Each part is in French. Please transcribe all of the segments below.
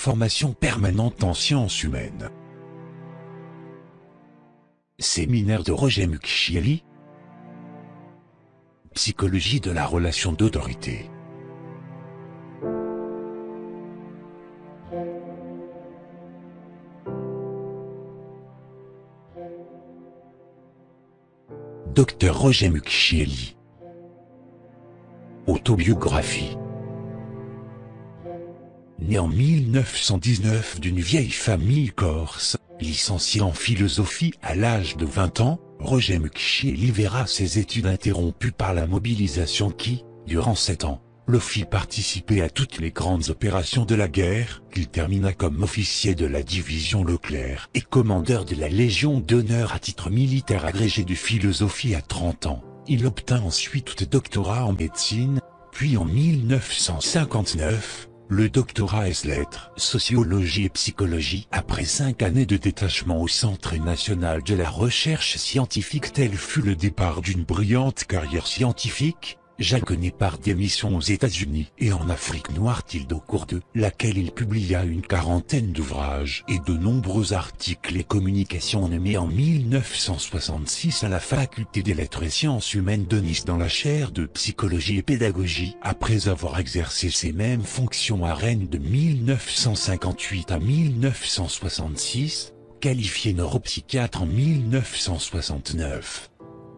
formation permanente en sciences humaines. Séminaire de Roger Mukchieli. Psychologie de la relation d'autorité Docteur Roger Mucchielli Autobiographie né en 1919 d'une vieille famille corse, licencié en philosophie à l'âge de 20 ans, Roger Mucchielli livéra ses études interrompues par la mobilisation qui, durant sept ans, le fit participer à toutes les grandes opérations de la guerre, qu'il termina comme officier de la division Leclerc et commandeur de la Légion d'honneur à titre militaire agrégé de philosophie à 30 ans. Il obtint ensuite doctorat en médecine, puis en 1959, le doctorat S-Lettres, Sociologie et Psychologie. Après cinq années de détachement au Centre national de la recherche scientifique, tel fut le départ d'une brillante carrière scientifique, connaît par démission aux États-Unis et en Afrique noire tilde au cours laquelle il publia une quarantaine d'ouvrages et de nombreux articles et communications nommés en 1966 à la faculté des lettres et sciences humaines de Nice dans la chaire de psychologie et pédagogie après avoir exercé ces mêmes fonctions à Rennes de 1958 à 1966, qualifié neuropsychiatre en 1969.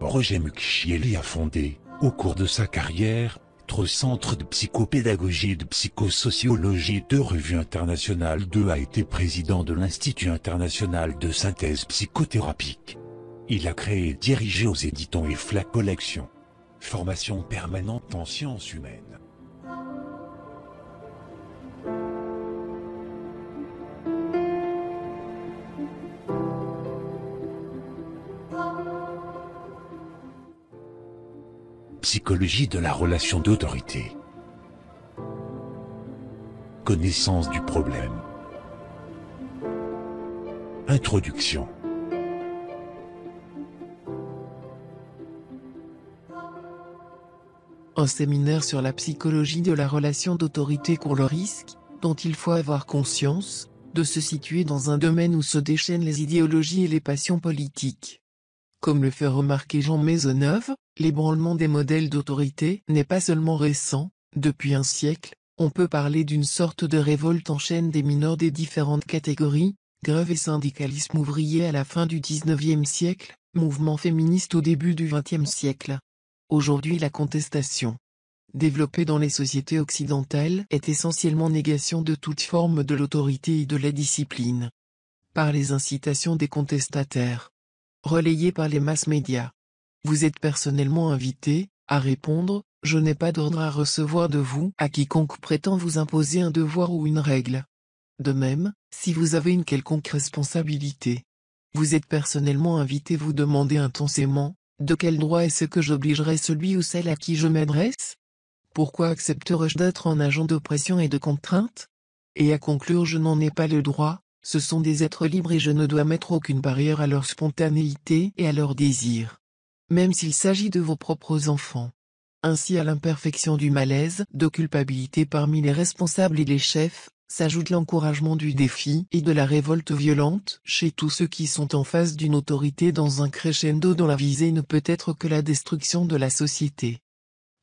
Roger Mukchieli a fondé au cours de sa carrière, trois centre de psychopédagogie et de psychosociologie de Revue Internationale 2 a été président de l'Institut International de Synthèse Psychothérapique. Il a créé et dirigé aux éditons et Collection. Formation permanente en sciences humaines. Psychologie de la relation d'autorité. Connaissance du problème. Introduction. Un séminaire sur la psychologie de la relation d'autorité court le risque, dont il faut avoir conscience, de se situer dans un domaine où se déchaînent les idéologies et les passions politiques. Comme le fait remarquer Jean Maisonneuve, l'ébranlement des modèles d'autorité n'est pas seulement récent, depuis un siècle, on peut parler d'une sorte de révolte en chaîne des mineurs des différentes catégories, grève et syndicalisme ouvrier à la fin du XIXe siècle, mouvement féministe au début du XXe siècle. Aujourd'hui la contestation, développée dans les sociétés occidentales, est essentiellement négation de toute forme de l'autorité et de la discipline. Par les incitations des contestataires, relayé par les masses médias Vous êtes personnellement invité à répondre « Je n'ai pas d'ordre à recevoir de vous » à quiconque prétend vous imposer un devoir ou une règle. De même, si vous avez une quelconque responsabilité, vous êtes personnellement invité vous demander intensément « De quel droit est-ce que j'obligerai celui ou celle à qui je m'adresse Pourquoi accepterais-je d'être un agent d'oppression et de contrainte Et à conclure « Je n'en ai pas le droit » Ce sont des êtres libres et je ne dois mettre aucune barrière à leur spontanéité et à leur désir. Même s'il s'agit de vos propres enfants. Ainsi à l'imperfection du malaise, de culpabilité parmi les responsables et les chefs, s'ajoute l'encouragement du défi et de la révolte violente chez tous ceux qui sont en face d'une autorité dans un crescendo dont la visée ne peut être que la destruction de la société.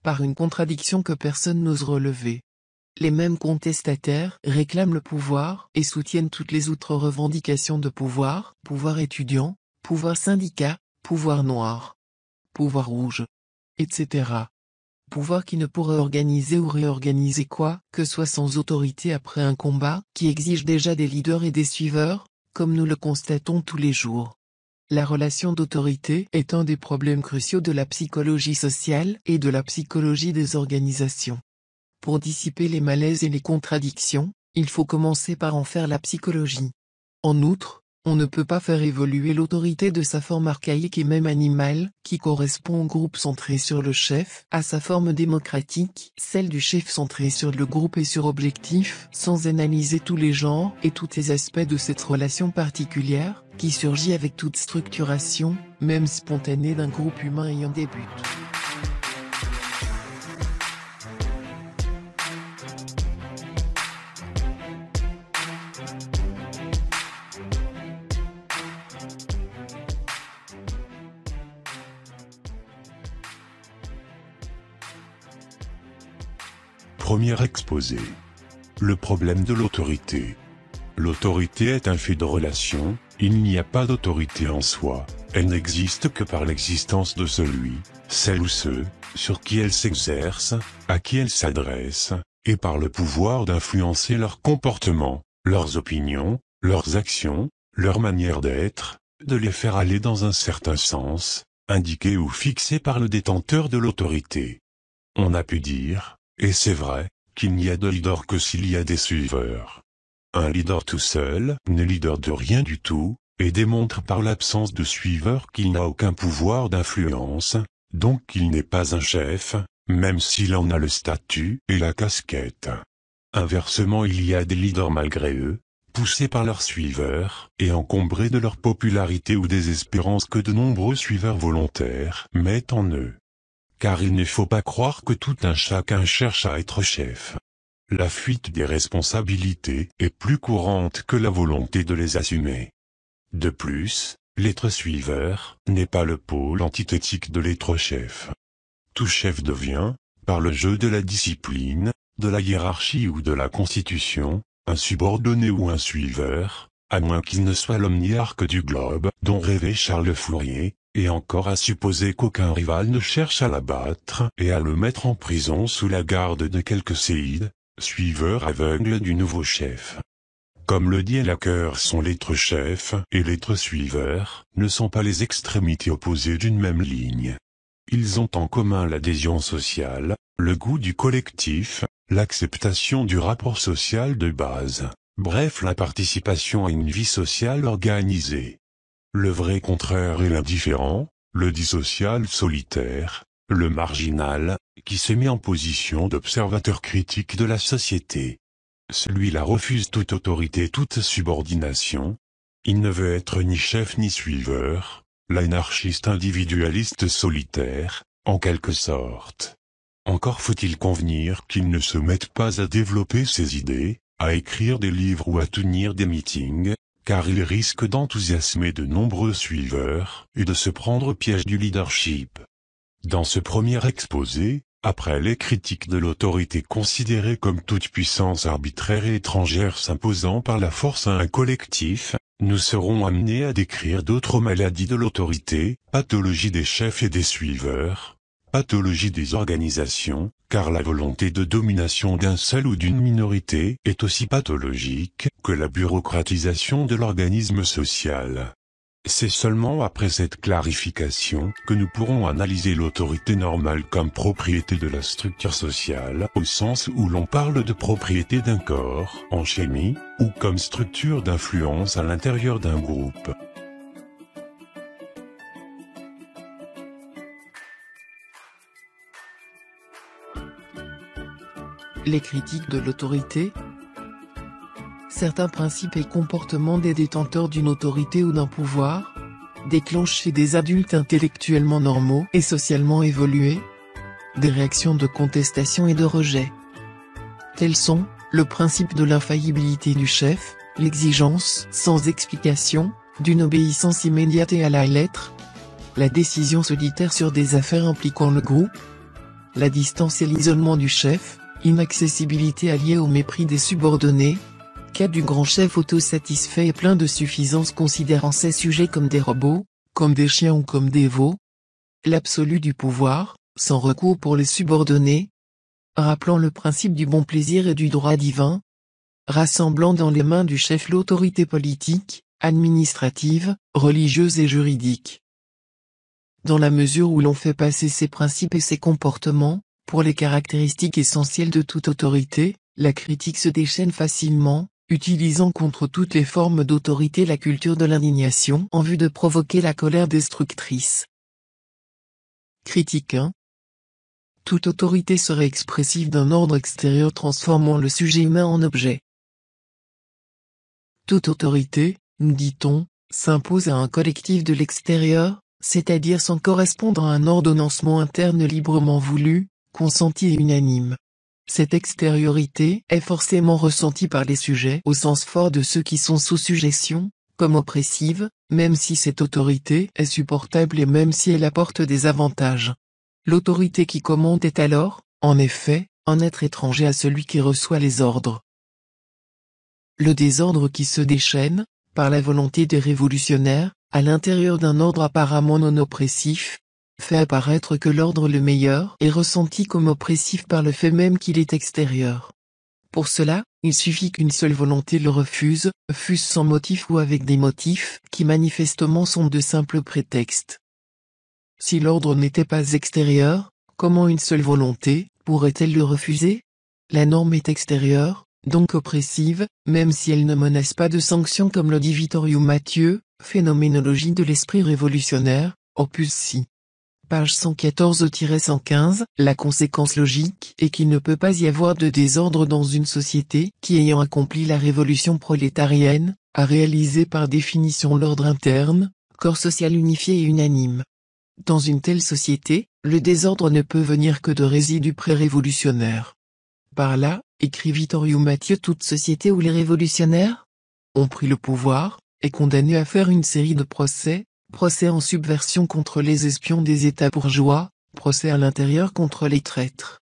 Par une contradiction que personne n'ose relever les mêmes contestataires réclament le pouvoir et soutiennent toutes les autres revendications de pouvoir, pouvoir étudiant, pouvoir syndicat, pouvoir noir, pouvoir rouge, etc. Pouvoir qui ne pourrait organiser ou réorganiser quoi que soit sans autorité après un combat qui exige déjà des leaders et des suiveurs, comme nous le constatons tous les jours. La relation d'autorité est un des problèmes cruciaux de la psychologie sociale et de la psychologie des organisations. Pour dissiper les malaises et les contradictions, il faut commencer par en faire la psychologie. En outre, on ne peut pas faire évoluer l'autorité de sa forme archaïque et même animale, qui correspond au groupe centré sur le chef, à sa forme démocratique, celle du chef centré sur le groupe et sur objectif, sans analyser tous les genres et tous les aspects de cette relation particulière, qui surgit avec toute structuration, même spontanée d'un groupe humain ayant des buts. Premier exposé. Le problème de l'autorité. L'autorité est un fait de relation, il n'y a pas d'autorité en soi, elle n'existe que par l'existence de celui, celle ou ceux, sur qui elle s'exerce, à qui elle s'adresse, et par le pouvoir d'influencer leurs comportements, leurs opinions, leurs actions, leur manière d'être, de les faire aller dans un certain sens, indiqué ou fixé par le détenteur de l'autorité. On a pu dire, et c'est vrai, qu'il n'y a de leader que s'il y a des suiveurs. Un leader tout seul n'est leader de rien du tout, et démontre par l'absence de suiveurs qu'il n'a aucun pouvoir d'influence, donc qu'il n'est pas un chef, même s'il en a le statut et la casquette. Inversement il y a des leaders malgré eux, poussés par leurs suiveurs et encombrés de leur popularité ou des espérances que de nombreux suiveurs volontaires mettent en eux car il ne faut pas croire que tout un chacun cherche à être chef. La fuite des responsabilités est plus courante que la volonté de les assumer. De plus, l'être suiveur n'est pas le pôle antithétique de l'être chef. Tout chef devient, par le jeu de la discipline, de la hiérarchie ou de la constitution, un subordonné ou un suiveur, à moins qu'il ne soit l'omniarque du globe dont rêvait Charles Fourier, et encore à supposer qu'aucun rival ne cherche à l'abattre et à le mettre en prison sous la garde de quelques séides, suiveurs aveugles du nouveau chef. Comme le dit sont son lettre chef et lêtre suiveur ne sont pas les extrémités opposées d'une même ligne. Ils ont en commun l'adhésion sociale, le goût du collectif, l'acceptation du rapport social de base, bref la participation à une vie sociale organisée. Le vrai contraire est l'indifférent, le dissocial solitaire, le marginal, qui se met en position d'observateur critique de la société. Celui-là refuse toute autorité, toute subordination. Il ne veut être ni chef ni suiveur, l'anarchiste individualiste solitaire, en quelque sorte. Encore faut-il convenir qu'il ne se mette pas à développer ses idées, à écrire des livres ou à tenir des meetings, car il risque d'enthousiasmer de nombreux suiveurs et de se prendre piège du leadership. Dans ce premier exposé, après les critiques de l'autorité considérée comme toute puissance arbitraire et étrangère s'imposant par la force à un collectif, nous serons amenés à décrire d'autres maladies de l'autorité, pathologies des chefs et des suiveurs, pathologie des organisations, car la volonté de domination d'un seul ou d'une minorité est aussi pathologique que la bureaucratisation de l'organisme social. C'est seulement après cette clarification que nous pourrons analyser l'autorité normale comme propriété de la structure sociale au sens où l'on parle de propriété d'un corps en chimie ou comme structure d'influence à l'intérieur d'un groupe. les critiques de l'autorité, certains principes et comportements des détenteurs d'une autorité ou d'un pouvoir, déclenchent chez des adultes intellectuellement normaux et socialement évolués, des réactions de contestation et de rejet. Tels sont, le principe de l'infaillibilité du chef, l'exigence, sans explication, d'une obéissance immédiate et à la lettre, la décision solitaire sur des affaires impliquant le groupe, la distance et l'isolement du chef, inaccessibilité alliée au mépris des subordonnés, cas du grand chef autosatisfait et plein de suffisance considérant ses sujets comme des robots, comme des chiens ou comme des veaux, l'absolu du pouvoir, sans recours pour les subordonnés, rappelant le principe du bon plaisir et du droit divin, rassemblant dans les mains du chef l'autorité politique, administrative, religieuse et juridique. Dans la mesure où l'on fait passer ces principes et ses comportements, pour les caractéristiques essentielles de toute autorité, la critique se déchaîne facilement, utilisant contre toutes les formes d'autorité la culture de l'indignation en vue de provoquer la colère destructrice. Critique 1. Toute autorité serait expressive d'un ordre extérieur transformant le sujet humain en objet. Toute autorité, nous dit-on, s'impose à un collectif de l'extérieur, c'est-à-dire sans correspondre à un ordonnancement interne librement voulu, consentie et unanime. Cette extériorité est forcément ressentie par les sujets au sens fort de ceux qui sont sous suggestion, comme oppressive, même si cette autorité est supportable et même si elle apporte des avantages. L'autorité qui commande est alors, en effet, un être étranger à celui qui reçoit les ordres. Le désordre qui se déchaîne, par la volonté des révolutionnaires, à l'intérieur d'un ordre apparemment non oppressif, fait apparaître que l'ordre le meilleur est ressenti comme oppressif par le fait même qu'il est extérieur. Pour cela, il suffit qu'une seule volonté le refuse, fût-ce sans motif ou avec des motifs qui manifestement sont de simples prétextes. Si l'ordre n'était pas extérieur, comment une seule volonté pourrait-elle le refuser La norme est extérieure, donc oppressive, même si elle ne menace pas de sanctions comme le dit Vittorio Mathieu, Phénoménologie de l'esprit révolutionnaire, opus 6 page 114-115, la conséquence logique est qu'il ne peut pas y avoir de désordre dans une société qui ayant accompli la révolution prolétarienne, a réalisé par définition l'ordre interne, corps social unifié et unanime. Dans une telle société, le désordre ne peut venir que de résidus pré-révolutionnaires. Par là, écrit Vittorio Mathieu toute société où les révolutionnaires ont pris le pouvoir, est condamnée à faire une série de procès, procès en subversion contre les espions des États bourgeois, procès à l'intérieur contre les traîtres.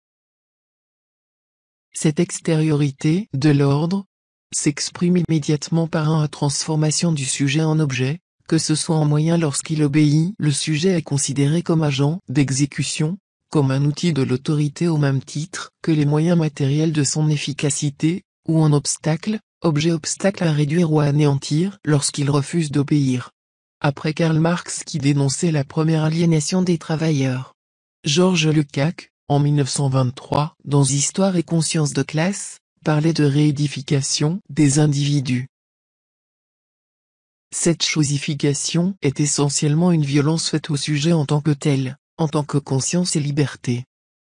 Cette extériorité de l'ordre s'exprime immédiatement par un transformation du sujet en objet, que ce soit en moyen lorsqu'il obéit, le sujet est considéré comme agent d'exécution, comme un outil de l'autorité au même titre que les moyens matériels de son efficacité, ou en obstacle, objet obstacle à réduire ou à anéantir lorsqu'il refuse d'obéir après Karl Marx qui dénonçait la première aliénation des travailleurs. Georges Lukács, en 1923, dans Histoire et conscience de classe, parlait de réédification des individus. Cette chosification est essentiellement une violence faite au sujet en tant que tel, en tant que conscience et liberté.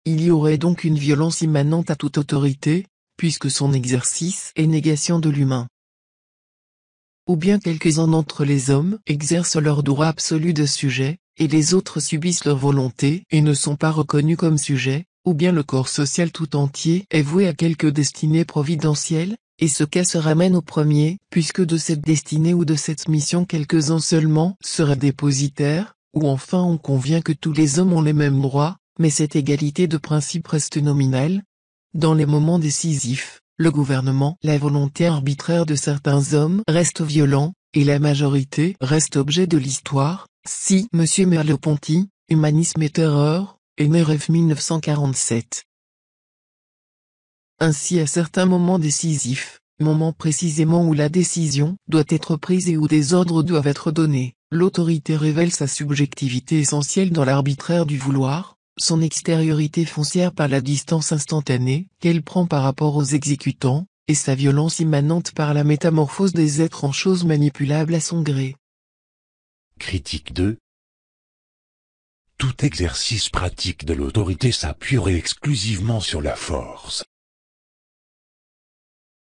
Il y aurait donc une violence immanente à toute autorité, puisque son exercice est négation de l'humain ou bien quelques-uns d'entre les hommes exercent leur droit absolu de sujet, et les autres subissent leur volonté et ne sont pas reconnus comme sujets, ou bien le corps social tout entier est voué à quelque destinée providentielle, et ce cas se ramène au premier, puisque de cette destinée ou de cette mission quelques-uns seulement seraient dépositaires, ou enfin on convient que tous les hommes ont les mêmes droits, mais cette égalité de principe reste nominale, dans les moments décisifs. Le gouvernement, la volonté arbitraire de certains hommes reste violent, et la majorité reste objet de l'histoire, si M. Merleau-Ponty, Humanisme et Terreur, et 1947. Ainsi à certains moments décisifs, moments précisément où la décision doit être prise et où des ordres doivent être donnés, l'autorité révèle sa subjectivité essentielle dans l'arbitraire du vouloir, son extériorité foncière par la distance instantanée qu'elle prend par rapport aux exécutants, et sa violence immanente par la métamorphose des êtres en choses manipulables à son gré. Critique 2 Tout exercice pratique de l'autorité s'appuierait exclusivement sur la force.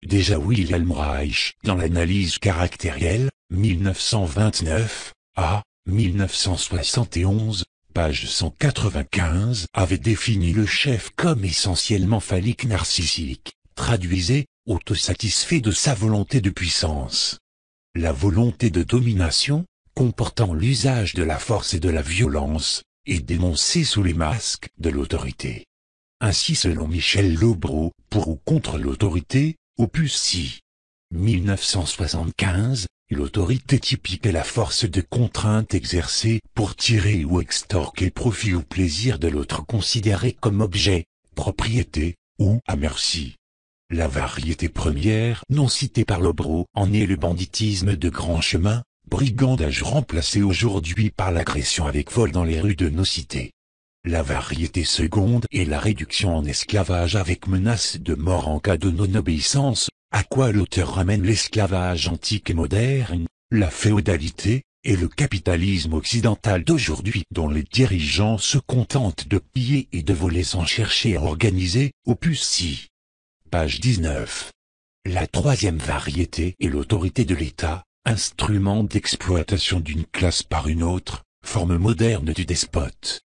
Déjà Wilhelm Reich, dans l'analyse caractérielle, 1929, à 1971, page 195, avait défini le chef comme essentiellement phallique narcissique, traduisait, autosatisfait de sa volonté de puissance. La volonté de domination, comportant l'usage de la force et de la violence, est dénoncée sous les masques de l'autorité. Ainsi selon Michel Lobreau, pour ou contre l'autorité, opus si. 1975, l'autorité typique est la force de contrainte exercée pour tirer ou extorquer profit ou plaisir de l'autre considéré comme objet, propriété, ou à merci. La variété première, non citée par Lobro, en est le banditisme de grand chemin, brigandage remplacé aujourd'hui par l'agression avec vol dans les rues de nos cités. La variété seconde est la réduction en esclavage avec menace de mort en cas de non-obéissance, à quoi l'auteur ramène l'esclavage antique et moderne, la féodalité, et le capitalisme occidental d'aujourd'hui dont les dirigeants se contentent de piller et de voler sans chercher à organiser, plus si. Page 19. La troisième variété est l'autorité de l'État, instrument d'exploitation d'une classe par une autre, forme moderne du despote.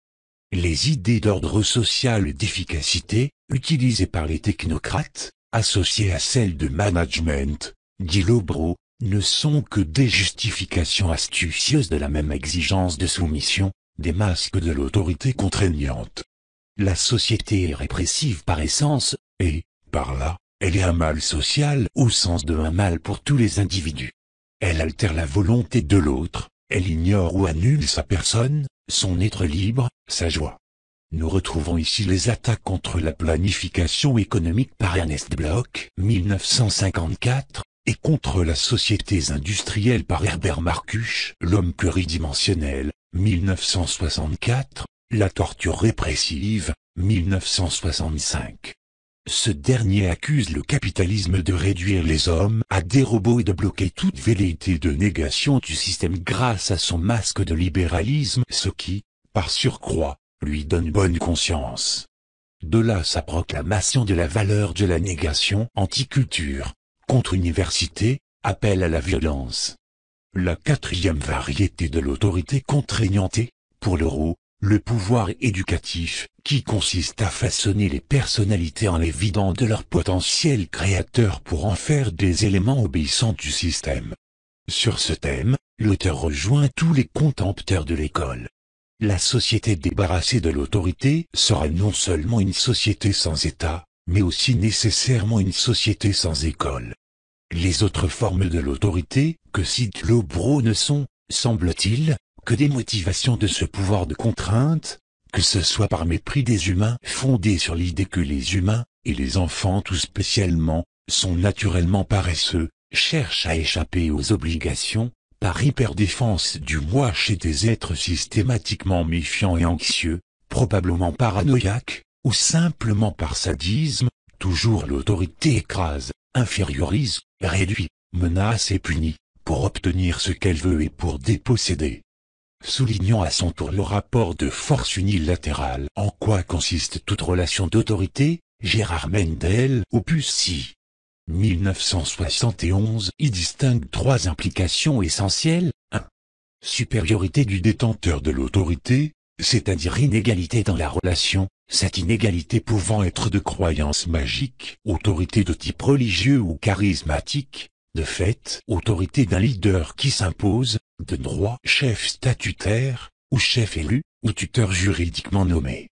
Les idées d'ordre social et d'efficacité, utilisées par les technocrates, associées à celles de management, dit Lobro, ne sont que des justifications astucieuses de la même exigence de soumission, des masques de l'autorité contraignante. La société est répressive par essence, et, par là, elle est un mal social au sens de un mal pour tous les individus. Elle altère la volonté de l'autre, elle ignore ou annule sa personne, son être libre, sa joie. Nous retrouvons ici les attaques contre la planification économique par Ernest Bloch, 1954, et contre la société industrielle par Herbert Marcuse, l'homme pluridimensionnel, 1964, la torture répressive, 1965. Ce dernier accuse le capitalisme de réduire les hommes à des robots et de bloquer toute velléité de négation du système grâce à son masque de libéralisme, ce qui, par surcroît, lui donne bonne conscience. De là sa proclamation de la valeur de la négation anticulture, contre-université, appel à la violence. La quatrième variété de l'autorité contraignante est, pour l'euro, le pouvoir éducatif, qui consiste à façonner les personnalités en les vidant de leur potentiel créateur pour en faire des éléments obéissants du système. Sur ce thème, l'auteur rejoint tous les contempteurs de l'école. La société débarrassée de l'autorité sera non seulement une société sans État, mais aussi nécessairement une société sans école. Les autres formes de l'autorité, que cite Lobro ne sont, semble-t-il, que des motivations de ce pouvoir de contrainte, que ce soit par mépris des humains fondé sur l'idée que les humains, et les enfants tout spécialement, sont naturellement paresseux, cherchent à échapper aux obligations, par hyperdéfense du moi chez des êtres systématiquement méfiants et anxieux, probablement paranoïaques, ou simplement par sadisme, toujours l'autorité écrase, infériorise, réduit, menace et punit, pour obtenir ce qu'elle veut et pour déposséder. Soulignant à son tour le rapport de force unilatérale en quoi consiste toute relation d'autorité, Gérard Mendel, opus 6. 1971 y distingue trois implications essentielles. 1. Supériorité du détenteur de l'autorité, c'est-à-dire inégalité dans la relation, cette inégalité pouvant être de croyance magique, autorité de type religieux ou charismatique, de fait, autorité d'un leader qui s'impose, de droit, chef statutaire, ou chef élu, ou tuteur juridiquement nommé.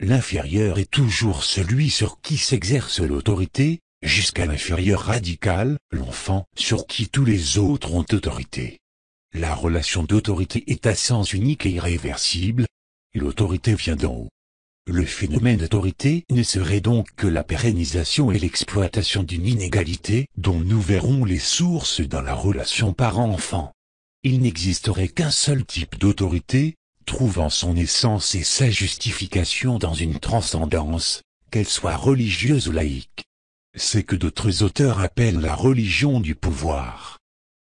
L'inférieur est toujours celui sur qui s'exerce l'autorité, jusqu'à l'inférieur radical, l'enfant, sur qui tous les autres ont autorité. La relation d'autorité est à sens unique et irréversible. L'autorité vient d'en haut. Le phénomène d'autorité ne serait donc que la pérennisation et l'exploitation d'une inégalité dont nous verrons les sources dans la relation parent-enfant. Il n'existerait qu'un seul type d'autorité, trouvant son essence et sa justification dans une transcendance, qu'elle soit religieuse ou laïque c'est que d'autres auteurs appellent la religion du pouvoir.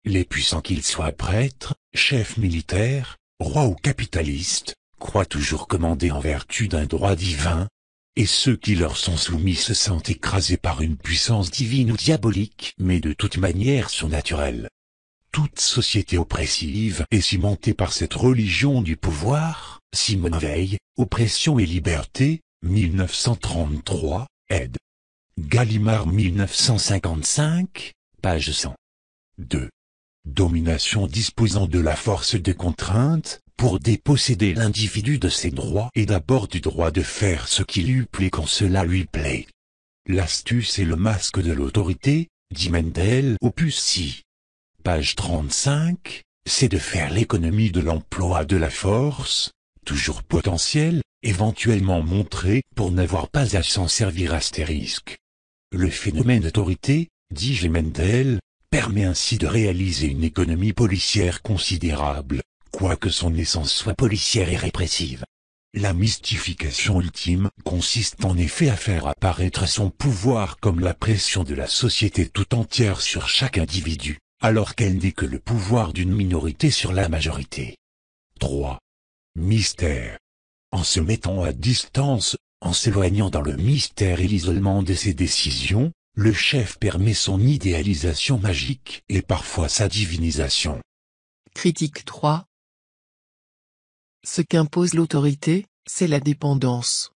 Les puissants qu'ils soient prêtres, chefs militaires, rois ou capitalistes, croient toujours commander en vertu d'un droit divin, et ceux qui leur sont soumis se sentent écrasés par une puissance divine ou diabolique, mais de toute manière surnaturelle. Toute société oppressive est cimentée par cette religion du pouvoir, Simone Veil, Oppression et Liberté, 1933, aide. Gallimard 1955, page 100. 2. Domination disposant de la force des contraintes pour déposséder l'individu de ses droits et d'abord du droit de faire ce qui lui plaît quand cela lui plaît. L'astuce et le masque de l'autorité, dit Mendel opus si Page 35, c'est de faire l'économie de l'emploi de la force, toujours potentielle, éventuellement montrée pour n'avoir pas à s'en servir astérisque. Le phénomène d'autorité, dit G. Mendel, permet ainsi de réaliser une économie policière considérable, quoique son essence soit policière et répressive. La mystification ultime consiste en effet à faire apparaître son pouvoir comme la pression de la société tout entière sur chaque individu, alors qu'elle n'est que le pouvoir d'une minorité sur la majorité. 3. Mystère. En se mettant à distance, en s'éloignant dans le mystère et l'isolement de ses décisions, le chef permet son idéalisation magique et parfois sa divinisation. Critique 3 Ce qu'impose l'autorité, c'est la dépendance.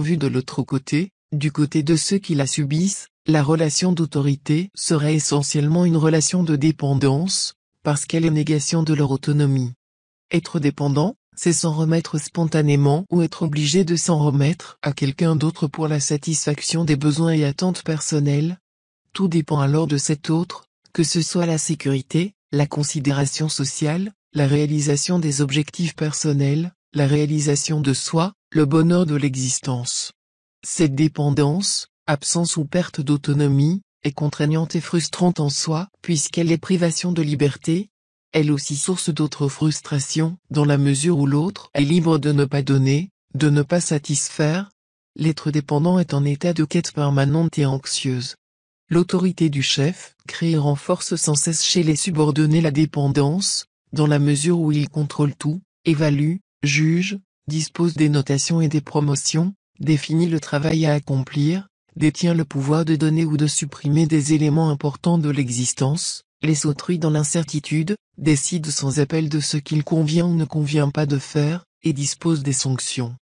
Vu de l'autre côté, du côté de ceux qui la subissent, la relation d'autorité serait essentiellement une relation de dépendance, parce qu'elle est négation de leur autonomie. Être dépendant, c'est s'en remettre spontanément ou être obligé de s'en remettre à quelqu'un d'autre pour la satisfaction des besoins et attentes personnelles. Tout dépend alors de cet autre, que ce soit la sécurité, la considération sociale, la réalisation des objectifs personnels, la réalisation de soi, le bonheur de l'existence. Cette dépendance, absence ou perte d'autonomie, est contraignante et frustrante en soi, puisqu'elle est privation de liberté, elle aussi source d'autres frustrations, dans la mesure où l'autre est libre de ne pas donner, de ne pas satisfaire. L'être dépendant est en état de quête permanente et anxieuse. L'autorité du chef crée et renforce sans cesse chez les subordonnés la dépendance, dans la mesure où il contrôle tout, évalue, juge, dispose des notations et des promotions, définit le travail à accomplir, détient le pouvoir de donner ou de supprimer des éléments importants de l'existence, les autrui dans l'incertitude, décide sans appel de ce qu'il convient ou ne convient pas de faire, et dispose des sanctions.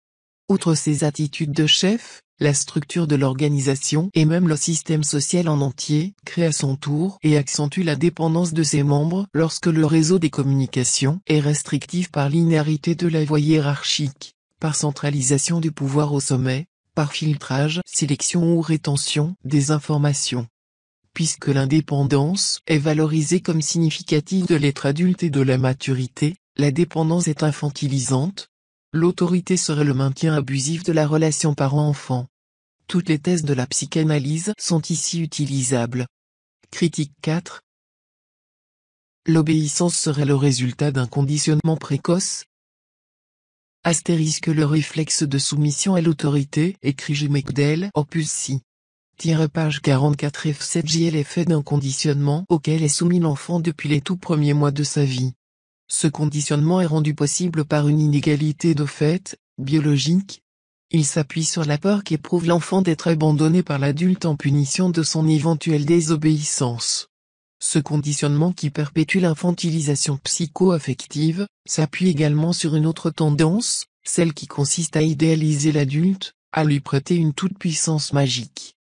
Outre ces attitudes de chef, la structure de l'organisation et même le système social en entier crée à son tour et accentue la dépendance de ses membres lorsque le réseau des communications est restrictif par linéarité de la voie hiérarchique, par centralisation du pouvoir au sommet, par filtrage, sélection ou rétention des informations puisque l'indépendance est valorisée comme significative de l'être adulte et de la maturité, la dépendance est infantilisante, l'autorité serait le maintien abusif de la relation parent-enfant. Toutes les thèses de la psychanalyse sont ici utilisables. Critique 4 L'obéissance serait le résultat d'un conditionnement précoce Astérisque le réflexe de soumission à l'autorité, écrit G. opus 6. Tire page 44 F7J est l'effet d'un conditionnement auquel est soumis l'enfant depuis les tout premiers mois de sa vie. Ce conditionnement est rendu possible par une inégalité de fait, biologique. Il s'appuie sur la peur qu'éprouve l'enfant d'être abandonné par l'adulte en punition de son éventuelle désobéissance. Ce conditionnement qui perpétue l'infantilisation psycho-affective, s'appuie également sur une autre tendance, celle qui consiste à idéaliser l'adulte, à lui prêter une toute-puissance magique.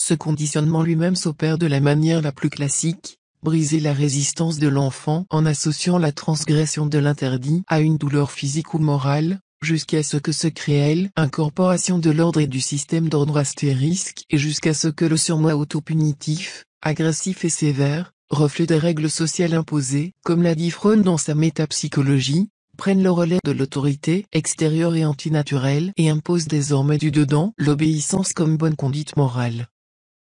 Ce conditionnement lui-même s'opère de la manière la plus classique, briser la résistance de l'enfant en associant la transgression de l'interdit à une douleur physique ou morale, jusqu'à ce que se crée elle incorporation de l'ordre et du système d'ordre astérisque et jusqu'à ce que le surmoi autopunitif, agressif et sévère, reflet des règles sociales imposées, comme l'a dit Freud dans sa métapsychologie, prennent le relais de l'autorité extérieure et antinaturelle et impose désormais du dedans l'obéissance comme bonne conduite morale.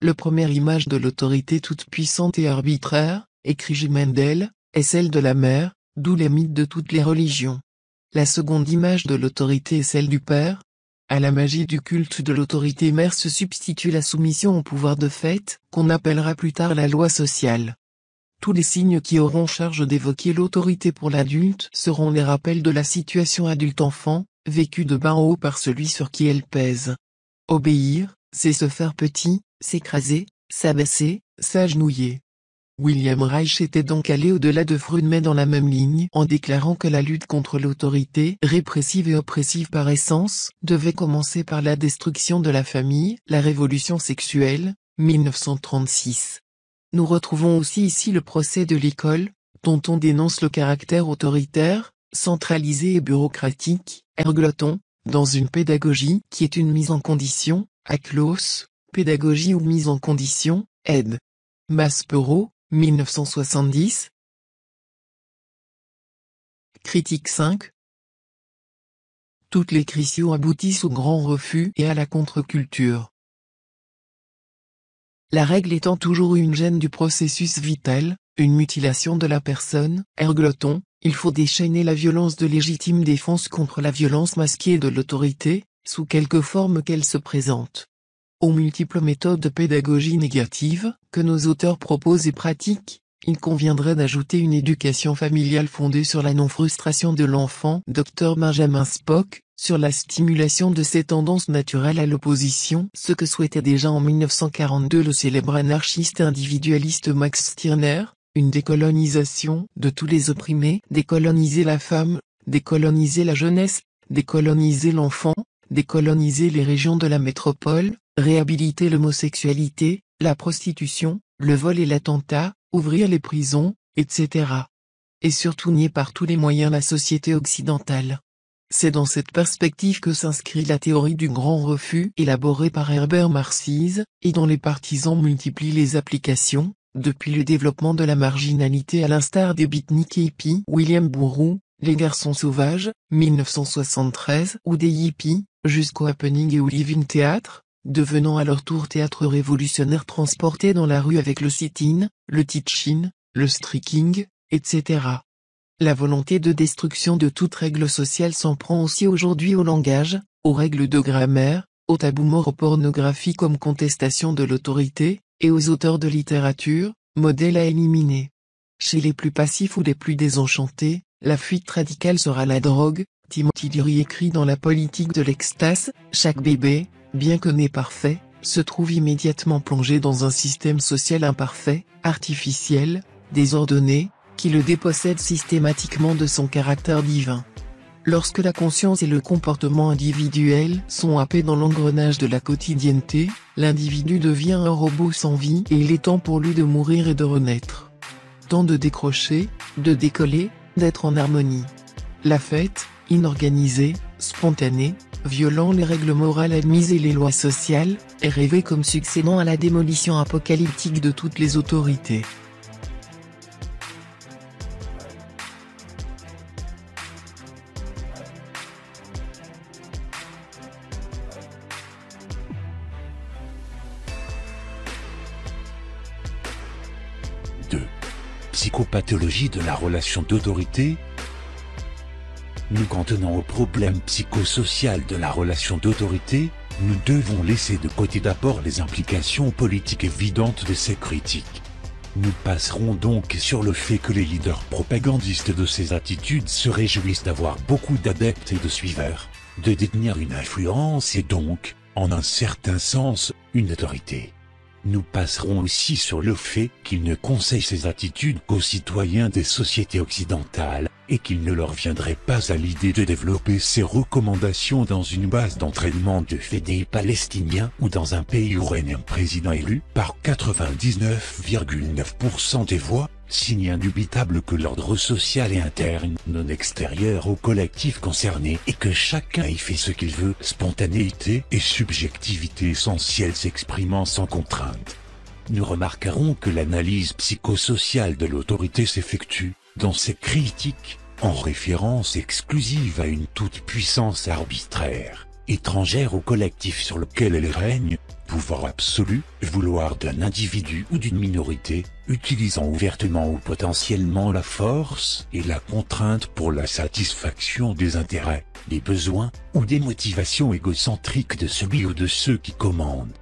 Le première image de l'autorité toute-puissante et arbitraire, écrit G. Mendel, est celle de la mère, d'où les mythes de toutes les religions. La seconde image de l'autorité est celle du père. À la magie du culte de l'autorité mère se substitue la soumission au pouvoir de fait, qu'on appellera plus tard la loi sociale. Tous les signes qui auront charge d'évoquer l'autorité pour l'adulte seront les rappels de la situation adulte-enfant, vécue de bas en haut par celui sur qui elle pèse. Obéir, c'est se faire petit, s'écraser, s'abaisser, s'agenouiller. William Reich était donc allé au-delà de Freud mais dans la même ligne en déclarant que la lutte contre l'autorité, répressive et oppressive par essence, devait commencer par la destruction de la famille, la révolution sexuelle, 1936. Nous retrouvons aussi ici le procès de l'école, dont on dénonce le caractère autoritaire, centralisé et bureaucratique, ergloton, dans une pédagogie qui est une mise en condition, à close, Pédagogie ou mise en condition, aide. Maspero, 1970. Critique 5. Toutes les critiques aboutissent au grand refus et à la contre-culture. La règle étant toujours une gêne du processus vital, une mutilation de la personne, ergloton, il faut déchaîner la violence de légitime défense contre la violence masquée de l'autorité, sous quelque forme qu'elle se présente aux multiples méthodes de pédagogie négative que nos auteurs proposent et pratiquent, il conviendrait d'ajouter une éducation familiale fondée sur la non-frustration de l'enfant. Dr Benjamin Spock, sur la stimulation de ses tendances naturelles à l'opposition, ce que souhaitait déjà en 1942 le célèbre anarchiste individualiste Max Stirner, une décolonisation de tous les opprimés, décoloniser la femme, décoloniser la jeunesse, décoloniser l'enfant, décoloniser les régions de la métropole, réhabiliter l'homosexualité, la prostitution, le vol et l'attentat, ouvrir les prisons, etc. Et surtout nier par tous les moyens la société occidentale. C'est dans cette perspective que s'inscrit la théorie du grand refus élaborée par Herbert Marcise, et dont les partisans multiplient les applications, depuis le développement de la marginalité à l'instar des beatniks et hippies William Bourou, Les Garçons Sauvages, 1973 ou des hippies, jusqu'au Happening et au Living théâtre devenant à leur tour théâtre révolutionnaire transporté dans la rue avec le sit-in, le teaching, le streaking, etc. La volonté de destruction de toute règle sociale s'en prend aussi aujourd'hui au langage, aux règles de grammaire, aux tabous moraux, aux pornographies comme contestation de l'autorité, et aux auteurs de littérature, modèles à éliminer. Chez les plus passifs ou les plus désenchantés, la fuite radicale sera la drogue, Timothy Leary écrit dans La politique de l'extase, chaque bébé, bien que né parfait, se trouve immédiatement plongé dans un système social imparfait, artificiel, désordonné, qui le dépossède systématiquement de son caractère divin. Lorsque la conscience et le comportement individuel sont happés dans l'engrenage de la quotidienneté, l'individu devient un robot sans vie et il est temps pour lui de mourir et de renaître. Temps de décrocher, de décoller, d'être en harmonie. La fête, inorganisé, spontané, violant les règles morales admises et les lois sociales, est rêvé comme succédant à la démolition apocalyptique de toutes les autorités. 2. Psychopathologie de la relation d'autorité, nous contenant au problème psychosocial de la relation d'autorité, nous devons laisser de côté d'abord les implications politiques évidentes de ces critiques. Nous passerons donc sur le fait que les leaders propagandistes de ces attitudes se réjouissent d'avoir beaucoup d'adeptes et de suiveurs, de détenir une influence et donc, en un certain sens, une autorité. Nous passerons aussi sur le fait qu'il ne conseille ses attitudes qu'aux citoyens des sociétés occidentales, et qu'il ne leur viendrait pas à l'idée de développer ses recommandations dans une base d'entraînement de fédé palestiniens ou dans un pays où un président élu par 99,9% des voix, signe indubitable que l'ordre social est interne, non extérieur au collectif concerné et que chacun y fait ce qu'il veut, spontanéité et subjectivité essentielle s'exprimant sans contrainte. Nous remarquerons que l'analyse psychosociale de l'autorité s'effectue, dans ses critiques, en référence exclusive à une toute-puissance arbitraire, étrangère au collectif sur lequel elle règne, pouvoir absolu, vouloir d'un individu ou d'une minorité, utilisant ouvertement ou potentiellement la force et la contrainte pour la satisfaction des intérêts, des besoins ou des motivations égocentriques de celui ou de ceux qui commandent.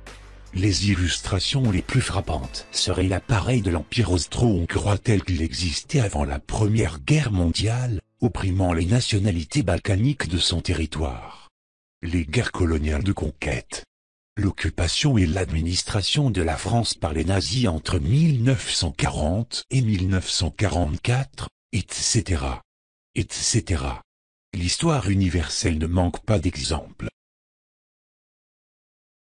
Les illustrations les plus frappantes seraient l'appareil de l'Empire austro-hongrois tel qu'il existait avant la Première Guerre mondiale, opprimant les nationalités balkaniques de son territoire. Les guerres coloniales de conquête, l'occupation et l'administration de la France par les nazis entre 1940 et 1944, etc. etc. L'histoire universelle ne manque pas d'exemples.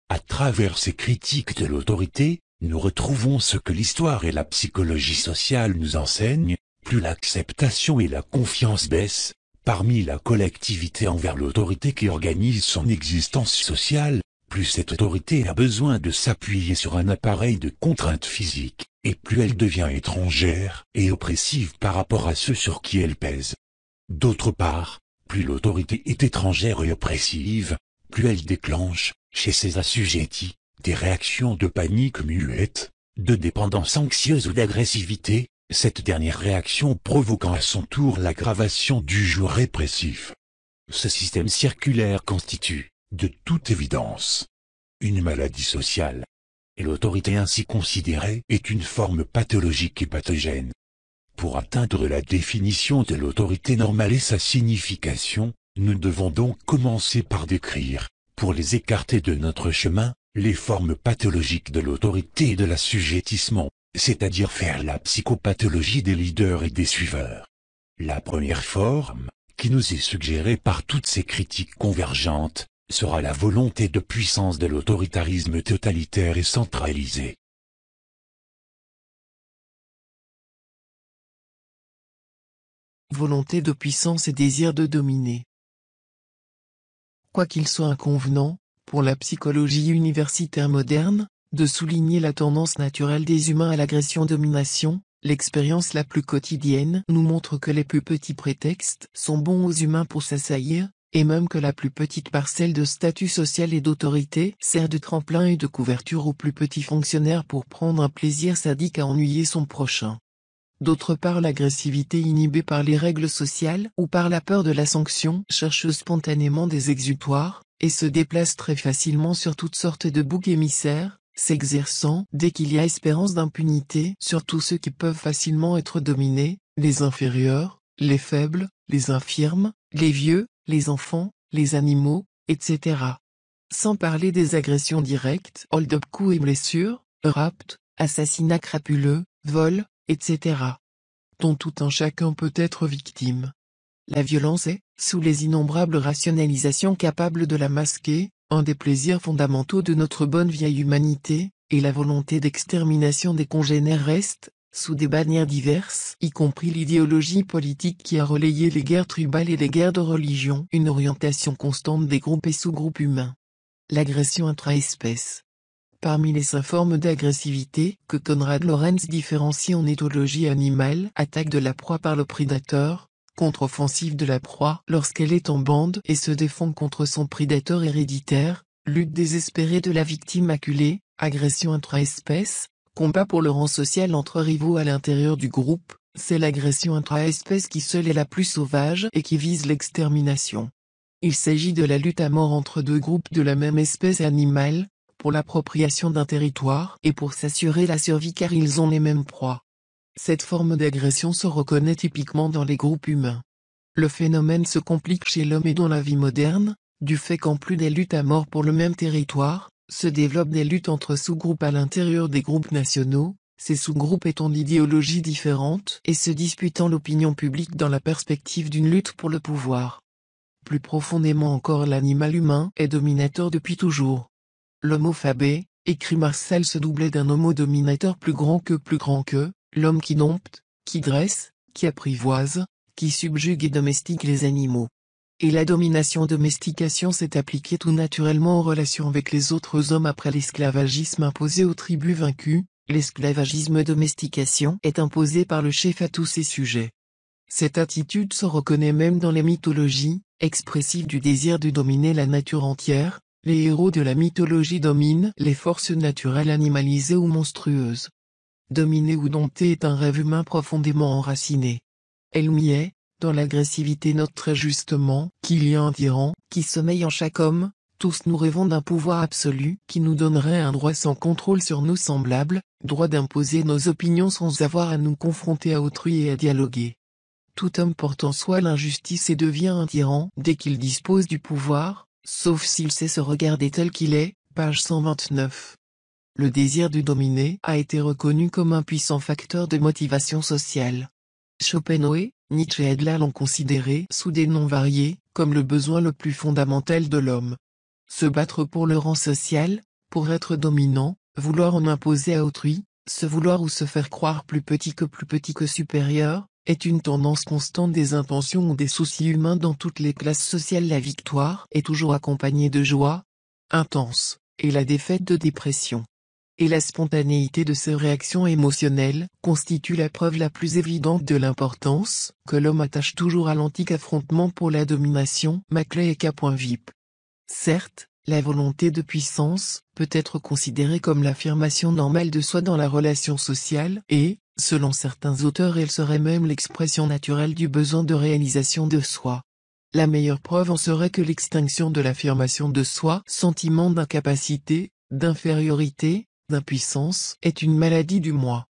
À travers ces critiques de l'autorité, nous retrouvons ce que l'histoire et la psychologie sociale nous enseignent, plus l'acceptation et la confiance baissent, parmi la collectivité envers l'autorité qui organise son existence sociale, plus cette autorité a besoin de s'appuyer sur un appareil de contraintes physique, et plus elle devient étrangère et oppressive par rapport à ceux sur qui elle pèse. D'autre part, plus l'autorité est étrangère et oppressive, plus elle déclenche, chez ses assujettis, des réactions de panique muette, de dépendance anxieuse ou d'agressivité, cette dernière réaction provoquant à son tour l'aggravation du jour répressif. Ce système circulaire constitue, de toute évidence, une maladie sociale, et l'autorité ainsi considérée est une forme pathologique et pathogène. Pour atteindre la définition de l'autorité normale et sa signification, nous devons donc commencer par décrire, pour les écarter de notre chemin, les formes pathologiques de l'autorité et de l'assujettissement, c'est-à-dire faire la psychopathologie des leaders et des suiveurs. La première forme, qui nous est suggérée par toutes ces critiques convergentes, sera la volonté de puissance de l'autoritarisme totalitaire et centralisé. Volonté de puissance et désir de dominer. Quoi qu'il soit inconvenant, pour la psychologie universitaire moderne, de souligner la tendance naturelle des humains à l'agression-domination, l'expérience la plus quotidienne nous montre que les plus petits prétextes sont bons aux humains pour s'assaillir, et même que la plus petite parcelle de statut social et d'autorité sert de tremplin et de couverture aux plus petits fonctionnaires pour prendre un plaisir sadique à ennuyer son prochain. D'autre part l'agressivité inhibée par les règles sociales ou par la peur de la sanction cherche spontanément des exutoires, et se déplace très facilement sur toutes sortes de boucs émissaires, s'exerçant, dès qu'il y a espérance d'impunité, sur tous ceux qui peuvent facilement être dominés, les inférieurs, les faibles, les infirmes, les vieux, les enfants, les animaux, etc. Sans parler des agressions directes, hold-up coups et blessures, rapt, assassinats crapuleux, vols, etc. dont tout un chacun peut être victime. La violence est, sous les innombrables rationalisations capables de la masquer, un des plaisirs fondamentaux de notre bonne vieille humanité, et la volonté d'extermination des congénères reste, sous des bannières diverses, y compris l'idéologie politique qui a relayé les guerres tribales et les guerres de religion, une orientation constante des groupes et sous-groupes humains. L'agression intra-espèce. Parmi les cinq formes d'agressivité, que Conrad Lorenz différencie en éthologie animale, attaque de la proie par le prédateur, contre-offensive de la proie lorsqu'elle est en bande et se défend contre son prédateur héréditaire, lutte désespérée de la victime acculée, agression intra-espèce, Combat pour le rang social entre rivaux à l'intérieur du groupe, c'est l'agression intra-espèce qui seule est la plus sauvage et qui vise l'extermination. Il s'agit de la lutte à mort entre deux groupes de la même espèce animale, pour l'appropriation d'un territoire et pour s'assurer la survie car ils ont les mêmes proies. Cette forme d'agression se reconnaît typiquement dans les groupes humains. Le phénomène se complique chez l'homme et dans la vie moderne, du fait qu'en plus des luttes à mort pour le même territoire, se développent des luttes entre sous-groupes à l'intérieur des groupes nationaux, ces sous-groupes étant d'idéologies différentes et se disputant l'opinion publique dans la perspective d'une lutte pour le pouvoir. Plus profondément encore l'animal humain est dominateur depuis toujours. L'homo fabé, écrit Marcel se doublait d'un homo dominateur plus grand que plus grand que, l'homme qui dompte, qui dresse, qui apprivoise, qui subjugue et domestique les animaux et la domination-domestication s'est appliquée tout naturellement aux relations avec les autres hommes après l'esclavagisme imposé aux tribus vaincues, l'esclavagisme-domestication est imposé par le chef à tous ses sujets. Cette attitude se reconnaît même dans les mythologies, expressive du désir de dominer la nature entière, les héros de la mythologie dominent les forces naturelles animalisées ou monstrueuses. Dominer ou dompter est un rêve humain profondément enraciné. Elle m'y est, dans l'agressivité notre justement « qu'il y a un tyran qui sommeille en chaque homme, tous nous rêvons d'un pouvoir absolu qui nous donnerait un droit sans contrôle sur nos semblables, droit d'imposer nos opinions sans avoir à nous confronter à autrui et à dialoguer. Tout homme porte en soi l'injustice et devient un tyran dès qu'il dispose du pouvoir, sauf s'il sait se regarder tel qu'il est, page 129. Le désir de dominer a été reconnu comme un puissant facteur de motivation sociale. Schopenhauer, Nietzsche et Adler l'ont considéré sous des noms variés, comme le besoin le plus fondamental de l'homme. Se battre pour le rang social, pour être dominant, vouloir en imposer à autrui, se vouloir ou se faire croire plus petit que plus petit que supérieur, est une tendance constante des intentions ou des soucis humains dans toutes les classes sociales. La victoire est toujours accompagnée de joie intense, et la défaite de dépression et la spontanéité de ces réactions émotionnelles constitue la preuve la plus évidente de l'importance que l'homme attache toujours à l'antique affrontement pour la domination Maclay et K.Vip. Certes, la volonté de puissance peut être considérée comme l'affirmation normale de soi dans la relation sociale et, selon certains auteurs elle serait même l'expression naturelle du besoin de réalisation de soi. La meilleure preuve en serait que l'extinction de l'affirmation de soi, sentiment d'incapacité, d'infériorité, d'impuissance est une maladie du moi.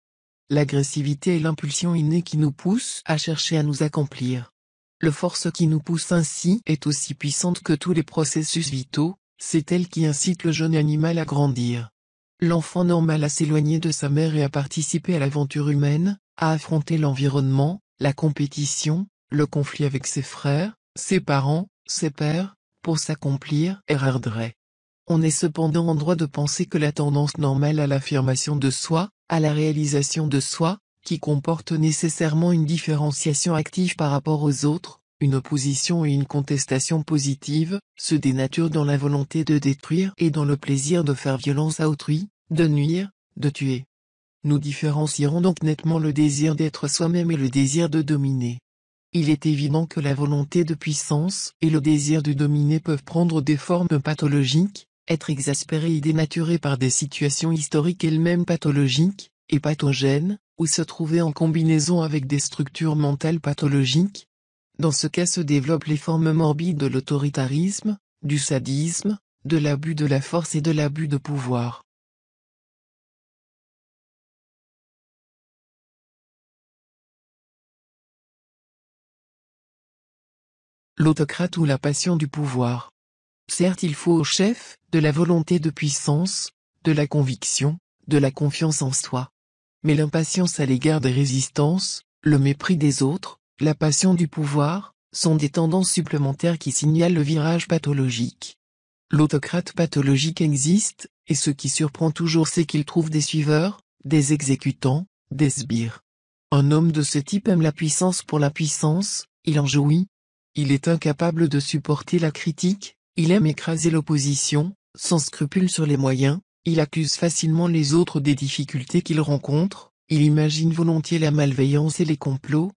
L'agressivité est l'impulsion innée qui nous pousse à chercher à nous accomplir. Le force qui nous pousse ainsi est aussi puissante que tous les processus vitaux, c'est elle qui incite le jeune animal à grandir. L'enfant normal à s'éloigner de sa mère et à participer à l'aventure humaine, à affronter l'environnement, la compétition, le conflit avec ses frères, ses parents, ses pères, pour s'accomplir et on est cependant en droit de penser que la tendance normale à l'affirmation de soi, à la réalisation de soi, qui comporte nécessairement une différenciation active par rapport aux autres, une opposition et une contestation positive, se dénature dans la volonté de détruire et dans le plaisir de faire violence à autrui, de nuire, de tuer. Nous différencierons donc nettement le désir d'être soi-même et le désir de dominer. Il est évident que la volonté de puissance et le désir de dominer peuvent prendre des formes pathologiques, être exaspéré et dénaturé par des situations historiques elles-mêmes pathologiques, et pathogènes, ou se trouver en combinaison avec des structures mentales pathologiques. Dans ce cas se développent les formes morbides de l'autoritarisme, du sadisme, de l'abus de la force et de l'abus de pouvoir. L'autocrate ou la passion du pouvoir Certes il faut au chef, de la volonté de puissance, de la conviction, de la confiance en soi. Mais l'impatience à l'égard des résistances, le mépris des autres, la passion du pouvoir, sont des tendances supplémentaires qui signalent le virage pathologique. L'autocrate pathologique existe, et ce qui surprend toujours c'est qu'il trouve des suiveurs, des exécutants, des sbires. Un homme de ce type aime la puissance pour la puissance, il en jouit. Il est incapable de supporter la critique, il aime écraser l'opposition, sans scrupule sur les moyens, il accuse facilement les autres des difficultés qu'il rencontre, il imagine volontiers la malveillance et les complots.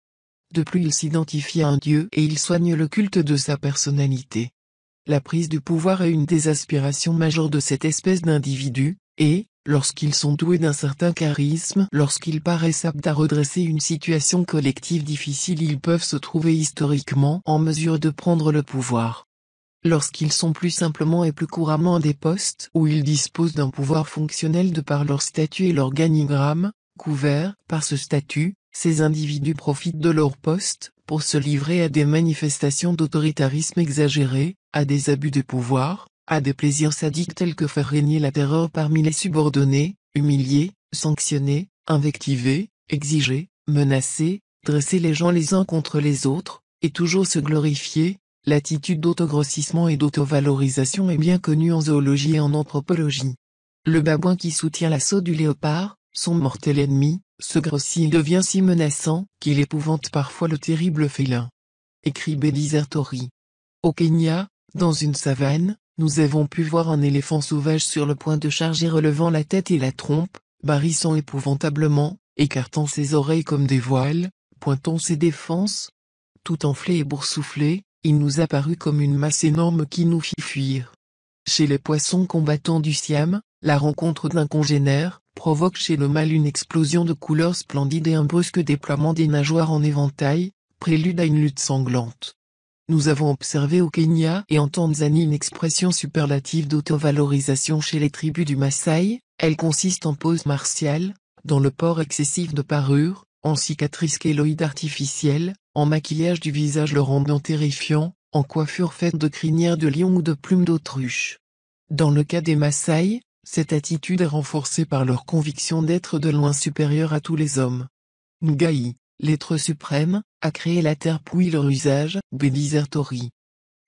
De plus il s'identifie à un dieu et il soigne le culte de sa personnalité. La prise du pouvoir est une des aspirations majeures de cette espèce d'individu, et, lorsqu'ils sont doués d'un certain charisme, lorsqu'ils paraissent aptes à redresser une situation collective difficile ils peuvent se trouver historiquement en mesure de prendre le pouvoir lorsqu'ils sont plus simplement et plus couramment des postes où ils disposent d'un pouvoir fonctionnel de par leur statut et leur l'organigramme, couvert par ce statut, ces individus profitent de leur poste pour se livrer à des manifestations d'autoritarisme exagéré, à des abus de pouvoir, à des plaisirs sadiques tels que faire régner la terreur parmi les subordonnés, humilier, sanctionner, invectiver, exiger, menacer, dresser les gens les uns contre les autres, et toujours se glorifier, L'attitude d'autogrossissement et d'autovalorisation est bien connue en zoologie et en anthropologie. Le babouin qui soutient l'assaut du léopard, son mortel ennemi, se grossit et devient si menaçant qu'il épouvante parfois le terrible félin. Écrit Bédizer Au Kenya, dans une savane, nous avons pu voir un éléphant sauvage sur le point de charger relevant la tête et la trompe, barrissant épouvantablement, écartant ses oreilles comme des voiles, pointant ses défenses. Tout enflé et boursouflé, il nous apparut comme une masse énorme qui nous fit fuir. Chez les poissons combattants du Siam, la rencontre d'un congénère, provoque chez le mâle une explosion de couleurs splendides et un brusque déploiement des nageoires en éventail, prélude à une lutte sanglante. Nous avons observé au Kenya et en Tanzanie une expression superlative d'autovalorisation chez les tribus du Maasai, elle consiste en pose martiale, dans le port excessif de parures, en cicatrices kéloïde artificielles, en maquillage du visage le rendant terrifiant, en coiffure faite de crinières de lion ou de plumes d'autruche. Dans le cas des Maasai, cette attitude est renforcée par leur conviction d'être de loin supérieur à tous les hommes. Ngai, l'être suprême, a créé la terre puis leur usage, Bédisertori.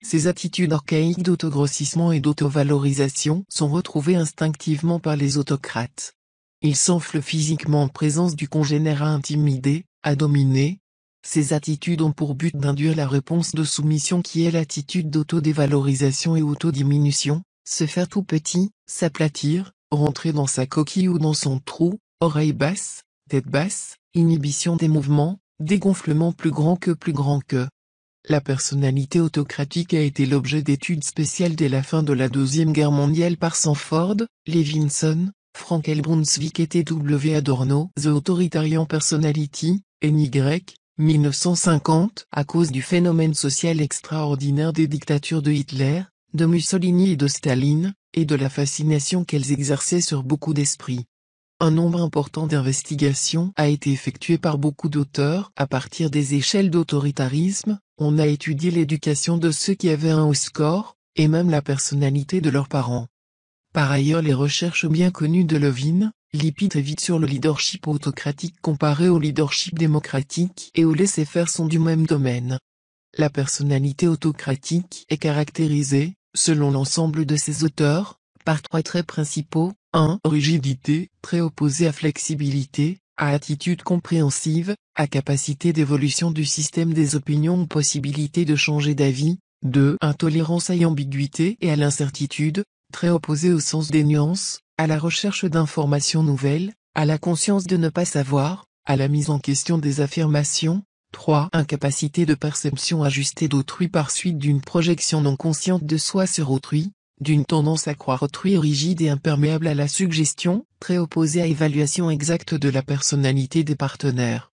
Ces attitudes archaïques d'autogrossissement et d'autovalorisation sont retrouvées instinctivement par les autocrates. Il s'enfle physiquement en présence du congénère à intimider, à dominer. Ces attitudes ont pour but d'induire la réponse de soumission qui est l'attitude d'autodévalorisation et auto-diminution, se faire tout petit, s'aplatir, rentrer dans sa coquille ou dans son trou, oreille basse, tête basse, inhibition des mouvements, dégonflement plus grand que plus grand que. La personnalité autocratique a été l'objet d'études spéciales dès la fin de la Deuxième Guerre mondiale par Sanford, Levinson, Frankel Brunswick et W. Adorno, The Authoritarian Personality, NY, 1950, à cause du phénomène social extraordinaire des dictatures de Hitler, de Mussolini et de Staline, et de la fascination qu'elles exerçaient sur beaucoup d'esprits. Un nombre important d'investigations a été effectué par beaucoup d'auteurs. À partir des échelles d'autoritarisme, on a étudié l'éducation de ceux qui avaient un haut score, et même la personnalité de leurs parents. Par ailleurs les recherches bien connues de Levine, Lipid et Vite sur le leadership autocratique comparé au leadership démocratique et au laisser-faire sont du même domaine. La personnalité autocratique est caractérisée, selon l'ensemble de ses auteurs, par trois traits principaux, 1. Rigidité, très opposée à flexibilité, à attitude compréhensive, à capacité d'évolution du système des opinions possibilité de changer d'avis, 2. Intolérance à l'ambiguïté et à l'incertitude, très opposé au sens des nuances, à la recherche d'informations nouvelles, à la conscience de ne pas savoir, à la mise en question des affirmations, 3. Incapacité de perception ajustée d'autrui par suite d'une projection non consciente de soi sur autrui, d'une tendance à croire autrui rigide et imperméable à la suggestion, très opposée à évaluation exacte de la personnalité des partenaires.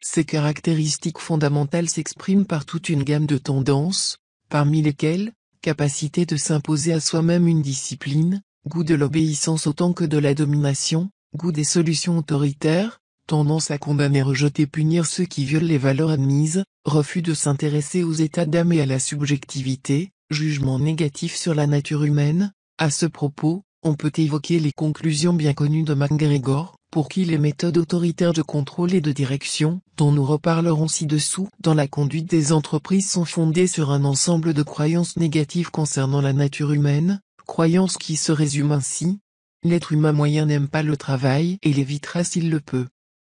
Ces caractéristiques fondamentales s'expriment par toute une gamme de tendances, parmi lesquelles, capacité de s'imposer à soi-même une discipline, goût de l'obéissance autant que de la domination, goût des solutions autoritaires, tendance à condamner, rejeter, punir ceux qui violent les valeurs admises, refus de s'intéresser aux états d'âme et à la subjectivité, jugement négatif sur la nature humaine. À ce propos, on peut évoquer les conclusions bien connues de MacGregor, pour qui les méthodes autoritaires de contrôle et de direction, dont nous reparlerons ci-dessous, dans la conduite des entreprises sont fondées sur un ensemble de croyances négatives concernant la nature humaine, croyances qui se résument ainsi. L'être humain moyen n'aime pas le travail et l'évitera s'il le peut.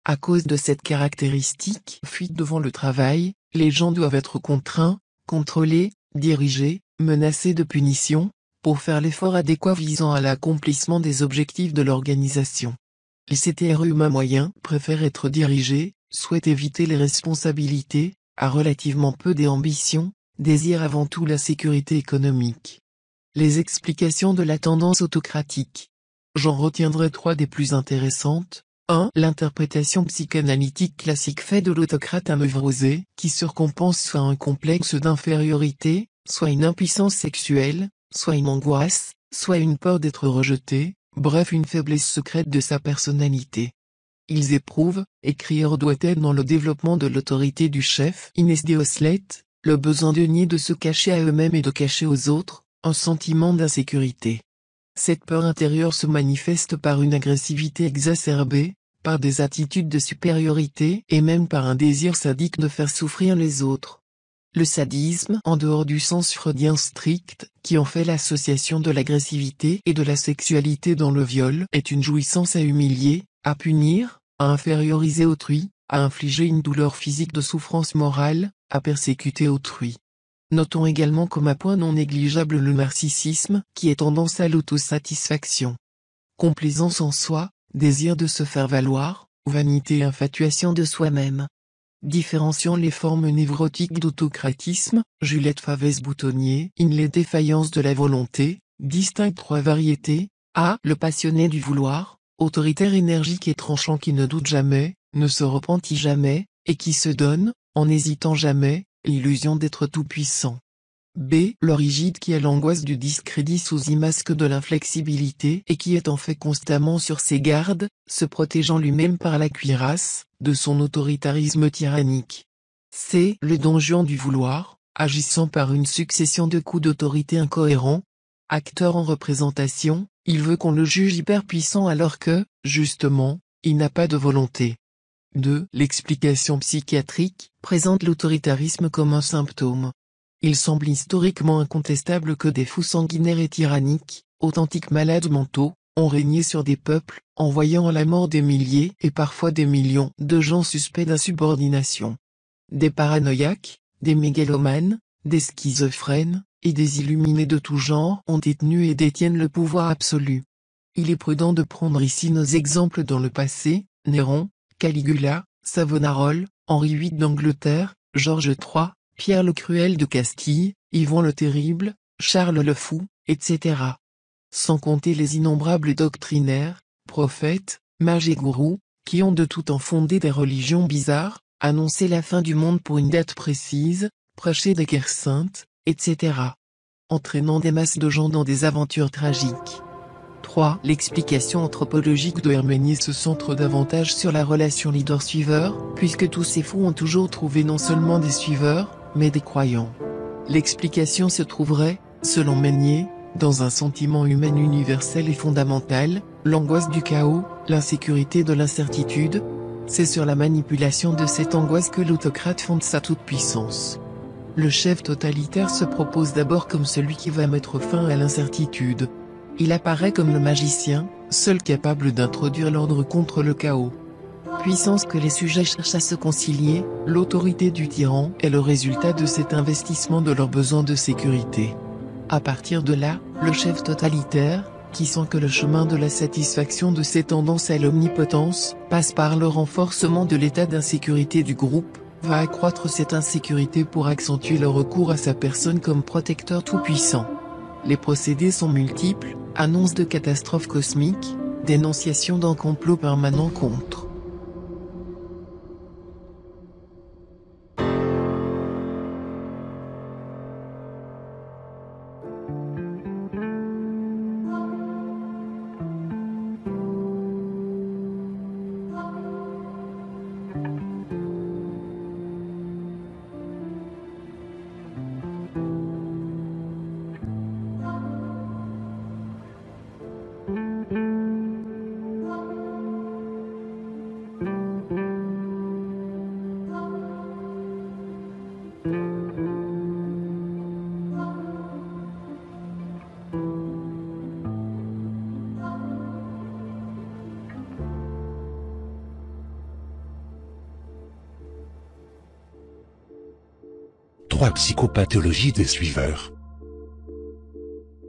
À cause de cette caractéristique fuite devant le travail, les gens doivent être contraints, contrôlés, dirigés, menacés de punition, pour faire l'effort adéquat visant à l'accomplissement des objectifs de l'organisation. Les CTR e humains moyens préfèrent être dirigés, souhaitent éviter les responsabilités, a relativement peu d'ambition, désire désirent avant tout la sécurité économique. Les explications de la tendance autocratique. J'en retiendrai trois des plus intéressantes. 1. L'interprétation psychanalytique classique fait de l'autocrate un mevrosé, qui surcompense soit un complexe d'infériorité, soit une impuissance sexuelle, soit une angoisse, soit une peur d'être rejeté, bref une faiblesse secrète de sa personnalité. Ils éprouvent, écrit être dans le développement de l'autorité du chef Inès de Oslet, le besoin de nier de se cacher à eux-mêmes et de cacher aux autres, un sentiment d'insécurité. Cette peur intérieure se manifeste par une agressivité exacerbée, par des attitudes de supériorité et même par un désir sadique de faire souffrir les autres le sadisme en dehors du sens freudien strict, qui en fait l'association de l'agressivité et de la sexualité dans le viol, est une jouissance à humilier, à punir, à inférioriser autrui, à infliger une douleur physique de souffrance morale, à persécuter autrui. Notons également comme un point non négligeable le narcissisme, qui est tendance à l'autosatisfaction. Complaisance en soi, désir de se faire valoir, vanité et infatuation de soi-même. Différenciant les formes névrotiques d'autocratisme, Juliette Favès-Boutonnier, in les défaillances de la volonté, distingue trois variétés, A. Le passionné du vouloir, autoritaire énergique et tranchant qui ne doute jamais, ne se repentit jamais, et qui se donne, en n'hésitant jamais, l'illusion d'être tout-puissant. B. Le rigide qui a l'angoisse du discrédit sous y masque de l'inflexibilité et qui est en fait constamment sur ses gardes, se protégeant lui-même par la cuirasse, de son autoritarisme tyrannique. C. Le donjon du vouloir, agissant par une succession de coups d'autorité incohérents. Acteur en représentation, il veut qu'on le juge hyperpuissant alors que, justement, il n'a pas de volonté. 2. L'explication psychiatrique présente l'autoritarisme comme un symptôme, il semble historiquement incontestable que des fous sanguinaires et tyranniques, authentiques malades mentaux, ont régné sur des peuples, envoyant à la mort des milliers et parfois des millions de gens suspects d'insubordination. Des paranoïaques, des mégalomanes, des schizophrènes, et des illuminés de tout genre ont détenu et détiennent le pouvoir absolu. Il est prudent de prendre ici nos exemples dans le passé, Néron, Caligula, Savonarole, Henri VIII d'Angleterre, Georges III, Pierre le Cruel de Castille, Yvon le Terrible, Charles le Fou, etc. Sans compter les innombrables doctrinaires, prophètes, mages et gourous, qui ont de tout temps fondé des religions bizarres, annoncé la fin du monde pour une date précise, prêché des guerres saintes, etc. Entraînant des masses de gens dans des aventures tragiques. 3. L'explication anthropologique de Herménie se centre davantage sur la relation leader-suiveur, puisque tous ces fous ont toujours trouvé non seulement des suiveurs, mais des croyants. L'explication se trouverait, selon Meunier, dans un sentiment humain universel et fondamental, l'angoisse du chaos, l'insécurité de l'incertitude, c'est sur la manipulation de cette angoisse que l'autocrate fonde sa toute-puissance. Le chef totalitaire se propose d'abord comme celui qui va mettre fin à l'incertitude. Il apparaît comme le magicien, seul capable d'introduire l'ordre contre le chaos puissance que les sujets cherchent à se concilier, l'autorité du tyran est le résultat de cet investissement de leurs besoins de sécurité. À partir de là, le chef totalitaire, qui sent que le chemin de la satisfaction de ses tendances à l'omnipotence, passe par le renforcement de l'état d'insécurité du groupe, va accroître cette insécurité pour accentuer le recours à sa personne comme protecteur tout-puissant. Les procédés sont multiples, annonces de catastrophes cosmiques, dénonciation d'un complot permanent contre. psychopathologie des suiveurs.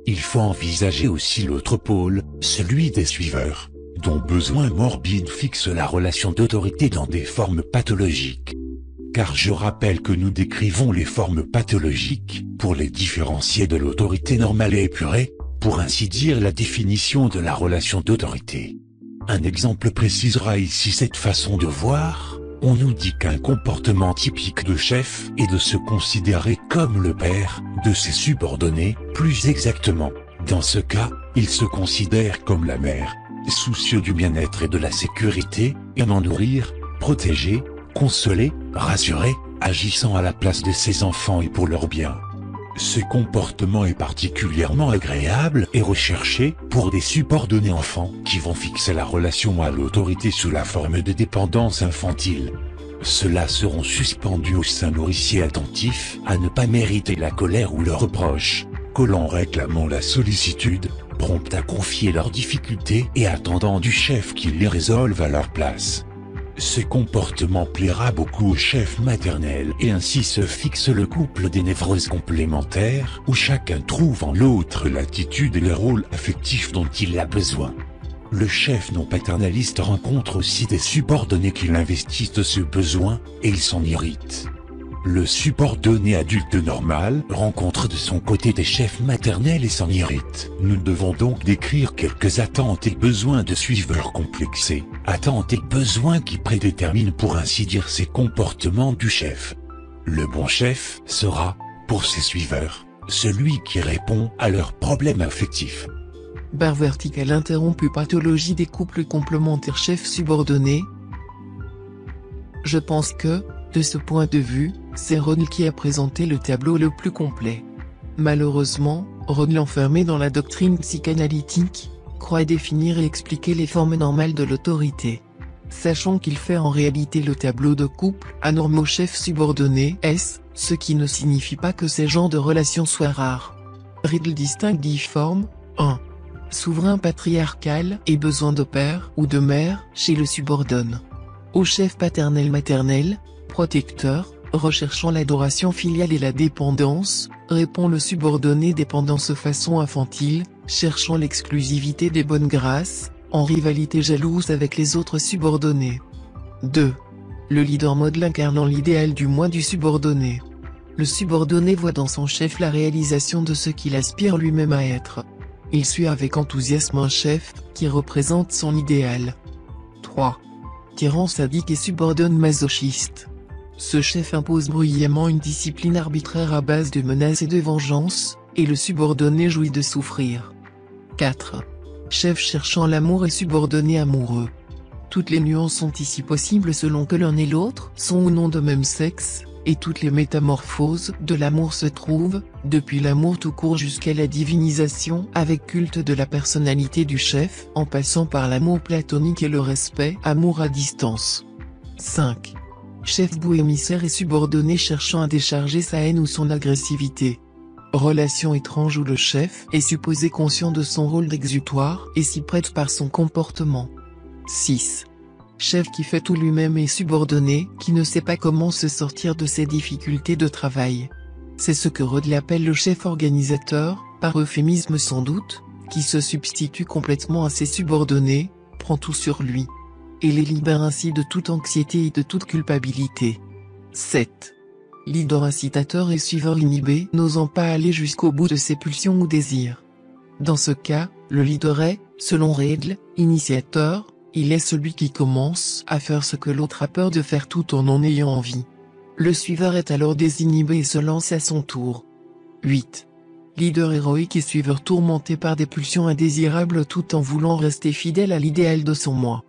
Il faut envisager aussi l'autre pôle, celui des suiveurs, dont besoin morbide fixe la relation d'autorité dans des formes pathologiques. Car je rappelle que nous décrivons les formes pathologiques, pour les différencier de l'autorité normale et épurée, pour ainsi dire la définition de la relation d'autorité. Un exemple précisera ici cette façon de voir, on nous dit qu'un comportement typique de chef est de se considérer comme le père de ses subordonnés, plus exactement. Dans ce cas, il se considère comme la mère, soucieux du bien-être et de la sécurité, aimant nourrir, protéger, consoler, rassurer, agissant à la place de ses enfants et pour leur bien. Ce comportement est particulièrement agréable et recherché pour des subordonnés enfants qui vont fixer la relation à l'autorité sous la forme de dépendance infantile. Ceux-là seront suspendus au sein nourricier attentif à ne pas mériter la colère ou le reproche, collant réclamant la sollicitude, prompt à confier leurs difficultés et attendant du chef qu'il les résolve à leur place. Ce comportement plaira beaucoup au chef maternel et ainsi se fixe le couple des névroses complémentaires où chacun trouve en l'autre l'attitude et le rôle affectif dont il a besoin. Le chef non paternaliste rencontre aussi des subordonnés qui l'investissent de ce besoin et il s'en irrite. Le subordonné adulte normal rencontre de son côté des chefs maternels et s'en irrite. Nous devons donc décrire quelques attentes et besoins de suiveurs complexés, attentes et besoins qui prédéterminent pour ainsi dire ces comportements du chef. Le bon chef sera, pour ses suiveurs, celui qui répond à leurs problèmes affectifs. Barre verticale interrompue pathologie des couples complémentaires chef subordonnés Je pense que, de ce point de vue, c'est Ronald qui a présenté le tableau le plus complet. Malheureusement, Ronald enfermé dans la doctrine psychanalytique, croit définir et expliquer les formes normales de l'autorité. Sachant qu'il fait en réalité le tableau de couple, anormaux chef subordonné S, ce qui ne signifie pas que ces genres de relations soient rares. Riddle distingue dix formes, 1. Souverain patriarcal et besoin de père ou de mère chez le subordonne. Au chef paternel-maternel, protecteur, recherchant l'adoration filiale et la dépendance, répond le subordonné dépendance façon infantile, cherchant l'exclusivité des bonnes grâces, en rivalité jalouse avec les autres subordonnés. 2. Le leader mode incarnant l'idéal du moins du subordonné. Le subordonné voit dans son chef la réalisation de ce qu'il aspire lui-même à être. Il suit avec enthousiasme un chef, qui représente son idéal. 3. Tyran sadique et subordonne masochiste. Ce chef impose bruyamment une discipline arbitraire à base de menaces et de vengeance, et le subordonné jouit de souffrir. 4. Chef cherchant l'amour et subordonné amoureux. Toutes les nuances sont ici possibles selon que l'un et l'autre sont ou non de même sexe, et toutes les métamorphoses de l'amour se trouvent, depuis l'amour tout court jusqu'à la divinisation avec culte de la personnalité du chef, en passant par l'amour platonique et le respect, amour à distance. 5 chef bout émissaire et subordonné cherchant à décharger sa haine ou son agressivité. Relation étrange où le chef est supposé conscient de son rôle d'exutoire et s'y prête par son comportement. 6. Chef qui fait tout lui-même et subordonné, qui ne sait pas comment se sortir de ses difficultés de travail. C'est ce que Rodley appelle le chef organisateur, par euphémisme sans doute, qui se substitue complètement à ses subordonnés, prend tout sur lui et les libère ainsi de toute anxiété et de toute culpabilité. 7. Leader incitateur et suiveur inhibé n'osant pas aller jusqu'au bout de ses pulsions ou désirs. Dans ce cas, le leader est, selon règle, initiateur, il est celui qui commence à faire ce que l'autre a peur de faire tout en en ayant envie. Le suiveur est alors désinhibé et se lance à son tour. 8. Leader héroïque et suiveur tourmenté par des pulsions indésirables tout en voulant rester fidèle à l'idéal de son moi.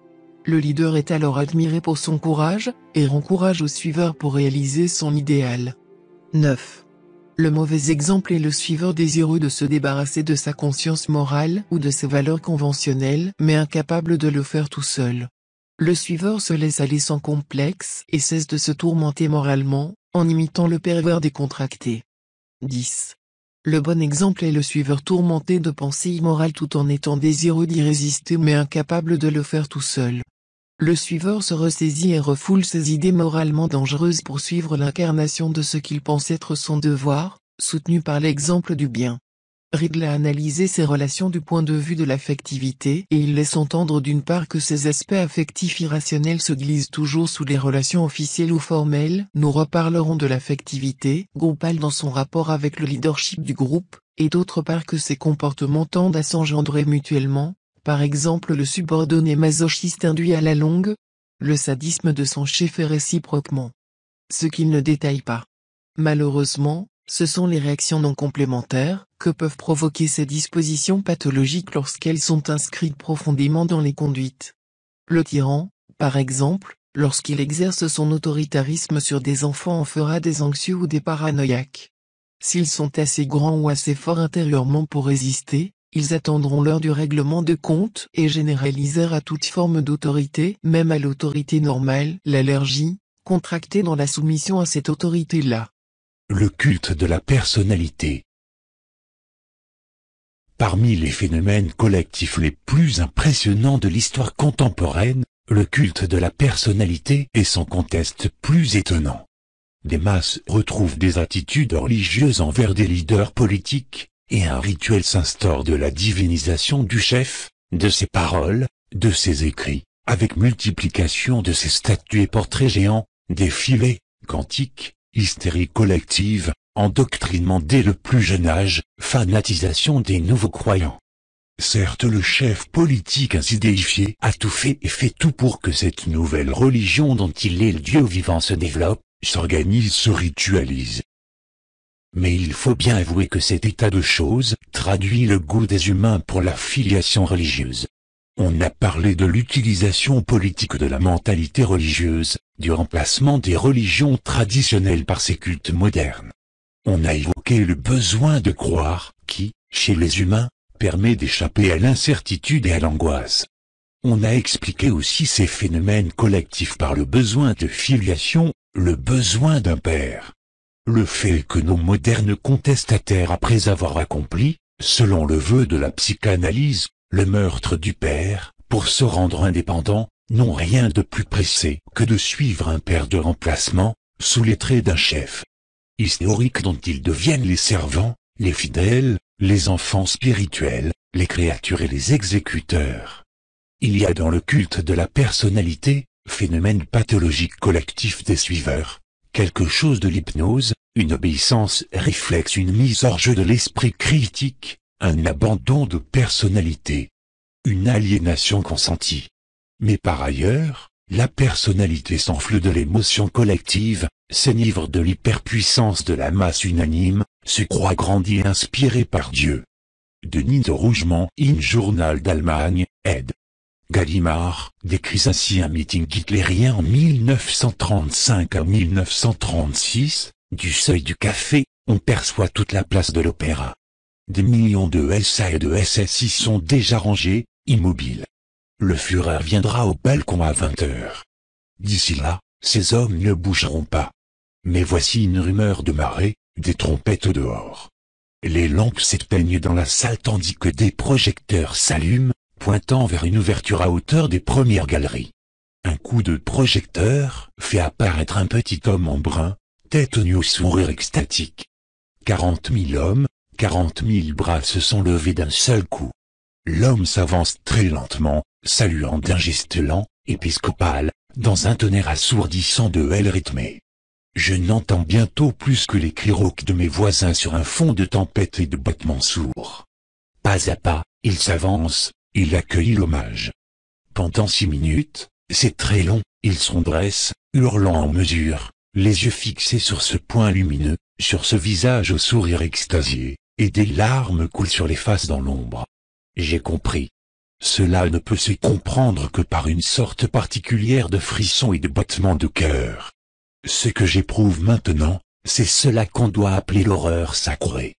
Le leader est alors admiré pour son courage, et rend au suiveur pour réaliser son idéal. 9. Le mauvais exemple est le suiveur désireux de se débarrasser de sa conscience morale ou de ses valeurs conventionnelles, mais incapable de le faire tout seul. Le suiveur se laisse aller sans complexe et cesse de se tourmenter moralement, en imitant le pervers décontracté. 10. Le bon exemple est le suiveur tourmenté de pensées immorales tout en étant désireux d'y résister mais incapable de le faire tout seul. Le suiveur se ressaisit et refoule ses idées moralement dangereuses pour suivre l'incarnation de ce qu'il pense être son devoir, soutenu par l'exemple du bien. Riddle a analysé ces relations du point de vue de l'affectivité et il laisse entendre d'une part que ces aspects affectifs irrationnels se glissent toujours sous les relations officielles ou formelles. Nous reparlerons de l'affectivité groupale dans son rapport avec le leadership du groupe, et d'autre part que ces comportements tendent à s'engendrer mutuellement, par exemple le subordonné masochiste induit à la longue, le sadisme de son chef est réciproquement. Ce qu'il ne détaille pas. Malheureusement, ce sont les réactions non complémentaires que peuvent provoquer ces dispositions pathologiques lorsqu'elles sont inscrites profondément dans les conduites. Le tyran, par exemple, lorsqu'il exerce son autoritarisme sur des enfants en fera des anxieux ou des paranoïaques. S'ils sont assez grands ou assez forts intérieurement pour résister, ils attendront l'heure du règlement de compte et généralisèrent à toute forme d'autorité, même à l'autorité normale, l'allergie, contractée dans la soumission à cette autorité-là. Le culte de la personnalité Parmi les phénomènes collectifs les plus impressionnants de l'histoire contemporaine, le culte de la personnalité est sans conteste plus étonnant. Des masses retrouvent des attitudes religieuses envers des leaders politiques, et un rituel s'instaure de la divinisation du chef, de ses paroles, de ses écrits, avec multiplication de ses statues et portraits géants, défilés, cantiques, hystérie collective, endoctrinement dès le plus jeune âge, fanatisation des nouveaux croyants. Certes le chef politique ainsi déifié a tout fait et fait tout pour que cette nouvelle religion dont il est le Dieu vivant se développe, s'organise, se ritualise, mais il faut bien avouer que cet état de choses traduit le goût des humains pour la filiation religieuse. On a parlé de l'utilisation politique de la mentalité religieuse, du remplacement des religions traditionnelles par ces cultes modernes. On a évoqué le besoin de croire, qui, chez les humains, permet d'échapper à l'incertitude et à l'angoisse. On a expliqué aussi ces phénomènes collectifs par le besoin de filiation, le besoin d'un père, le fait que nos modernes contestataires après avoir accompli, selon le vœu de la psychanalyse, le meurtre du père, pour se rendre indépendant, n'ont rien de plus pressé que de suivre un père de remplacement, sous les traits d'un chef historique dont ils deviennent les servants, les fidèles, les enfants spirituels, les créatures et les exécuteurs. Il y a dans le culte de la personnalité, phénomène pathologique collectif des suiveurs, quelque chose de l'hypnose, une obéissance réflexe, une mise hors jeu de l'esprit critique, un abandon de personnalité, une aliénation consentie. Mais par ailleurs, la personnalité s'enfle de l'émotion collective, s'enivre de l'hyperpuissance de la masse unanime, se croit grandi et inspirée par Dieu. Denis de Rougement, in Journal d'Allemagne, aide. Gallimard décrit ainsi un meeting hitlérien en 1935 à 1936, du seuil du café, on perçoit toute la place de l'opéra. Des millions de SA et de y sont déjà rangés, immobiles. Le Führer viendra au balcon à 20 heures. D'ici là, ces hommes ne bougeront pas. Mais voici une rumeur de marée, des trompettes au dehors. Les lampes s'éteignent dans la salle tandis que des projecteurs s'allument, pointant vers une ouverture à hauteur des premières galeries. Un coup de projecteur fait apparaître un petit homme en brun, tête nue au sourire extatique. Quarante mille hommes, quarante mille bras se sont levés d'un seul coup. L'homme s'avance très lentement, saluant d'un geste lent, épiscopal, dans un tonnerre assourdissant de ailes rythmées. Je n'entends bientôt plus que les cris rauques de mes voisins sur un fond de tempête et de battements sourds. Pas à pas, il s'avance, il accueillit l'hommage. Pendant six minutes, c'est très long, il s'endresse, hurlant en mesure, les yeux fixés sur ce point lumineux, sur ce visage au sourire extasié, et des larmes coulent sur les faces dans l'ombre. J'ai compris. Cela ne peut se comprendre que par une sorte particulière de frisson et de battement de cœur. Ce que j'éprouve maintenant, c'est cela qu'on doit appeler l'horreur sacrée.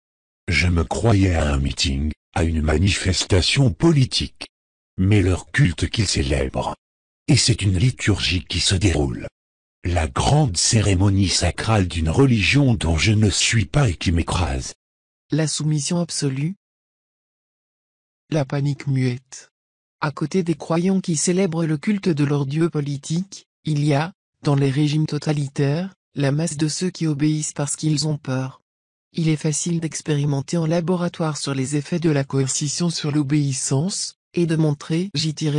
Je me croyais à un meeting, une manifestation politique, mais leur culte qu'ils célèbrent. Et c'est une liturgie qui se déroule. La grande cérémonie sacrale d'une religion dont je ne suis pas et qui m'écrase. La soumission absolue. La panique muette. À côté des croyants qui célèbrent le culte de leur dieu politique, il y a, dans les régimes totalitaires, la masse de ceux qui obéissent parce qu'ils ont peur. Il est facile d'expérimenter en laboratoire sur les effets de la coercition sur l'obéissance, et de montrer j'y p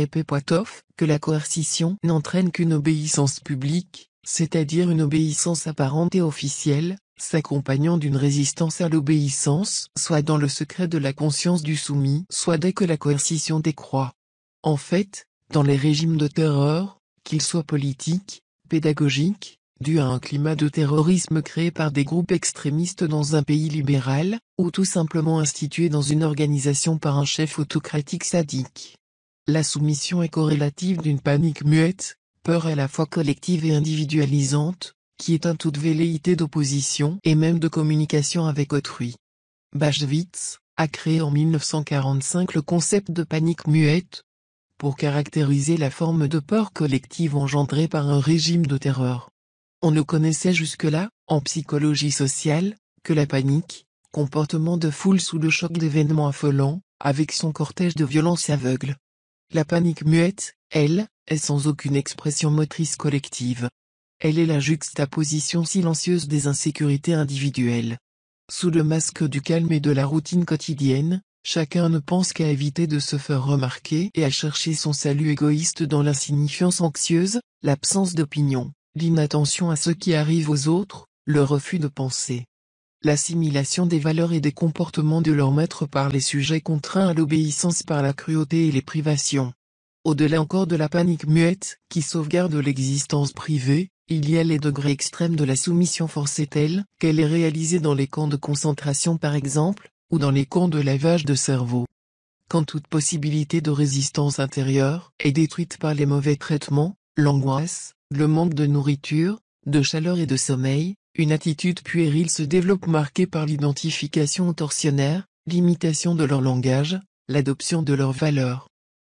que la coercition n'entraîne qu'une obéissance publique, c'est-à-dire une obéissance apparente et officielle, s'accompagnant d'une résistance à l'obéissance, soit dans le secret de la conscience du soumis, soit dès que la coercition décroît. En fait, dans les régimes de terreur, qu'ils soient politiques, pédagogiques, dû à un climat de terrorisme créé par des groupes extrémistes dans un pays libéral, ou tout simplement institué dans une organisation par un chef autocratique sadique. La soumission est corrélative d'une panique muette, peur à la fois collective et individualisante, qui est un toute velléité d'opposition et même de communication avec autrui. Bachwitz a créé en 1945 le concept de panique muette, pour caractériser la forme de peur collective engendrée par un régime de terreur. On ne connaissait jusque-là, en psychologie sociale, que la panique, comportement de foule sous le choc d'événements affolants, avec son cortège de violence aveugle. La panique muette, elle, est sans aucune expression motrice collective. Elle est la juxtaposition silencieuse des insécurités individuelles. Sous le masque du calme et de la routine quotidienne, chacun ne pense qu'à éviter de se faire remarquer et à chercher son salut égoïste dans l'insignifiance anxieuse, l'absence d'opinion l'inattention à ce qui arrive aux autres, le refus de penser. L'assimilation des valeurs et des comportements de leur maître par les sujets contraints à l'obéissance par la cruauté et les privations. Au-delà encore de la panique muette qui sauvegarde l'existence privée, il y a les degrés extrêmes de la soumission forcée telle qu'elle est réalisée dans les camps de concentration par exemple, ou dans les camps de lavage de cerveau. Quand toute possibilité de résistance intérieure est détruite par les mauvais traitements, L'angoisse, le manque de nourriture, de chaleur et de sommeil, une attitude puérile se développe marquée par l'identification torsionnaire, l'imitation de leur langage, l'adoption de leurs valeurs.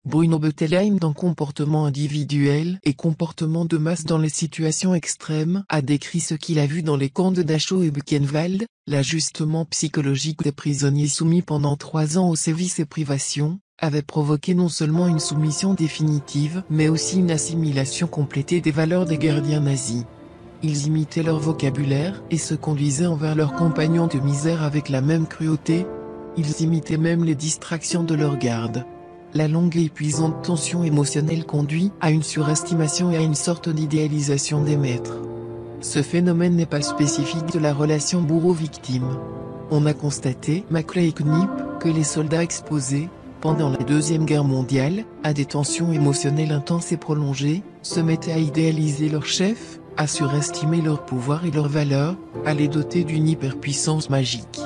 Bruno Bettelheim dans Comportement individuel et comportement de masse dans les situations extrêmes a décrit ce qu'il a vu dans les camps de Dachau et Buchenwald, l'ajustement psychologique des prisonniers soumis pendant trois ans aux sévices et privations, avait provoqué non seulement une soumission définitive, mais aussi une assimilation complétée des valeurs des gardiens nazis. Ils imitaient leur vocabulaire et se conduisaient envers leurs compagnons de misère avec la même cruauté. Ils imitaient même les distractions de leurs gardes. La longue et épuisante tension émotionnelle conduit à une surestimation et à une sorte d'idéalisation des maîtres. Ce phénomène n'est pas spécifique de la relation bourreau-victime. On a constaté, Maclay et Knip, que les soldats exposés, pendant la Deuxième Guerre mondiale, à des tensions émotionnelles intenses et prolongées, se mettaient à idéaliser leur chef, à surestimer leur pouvoir et leur valeur, à les doter d'une hyperpuissance magique.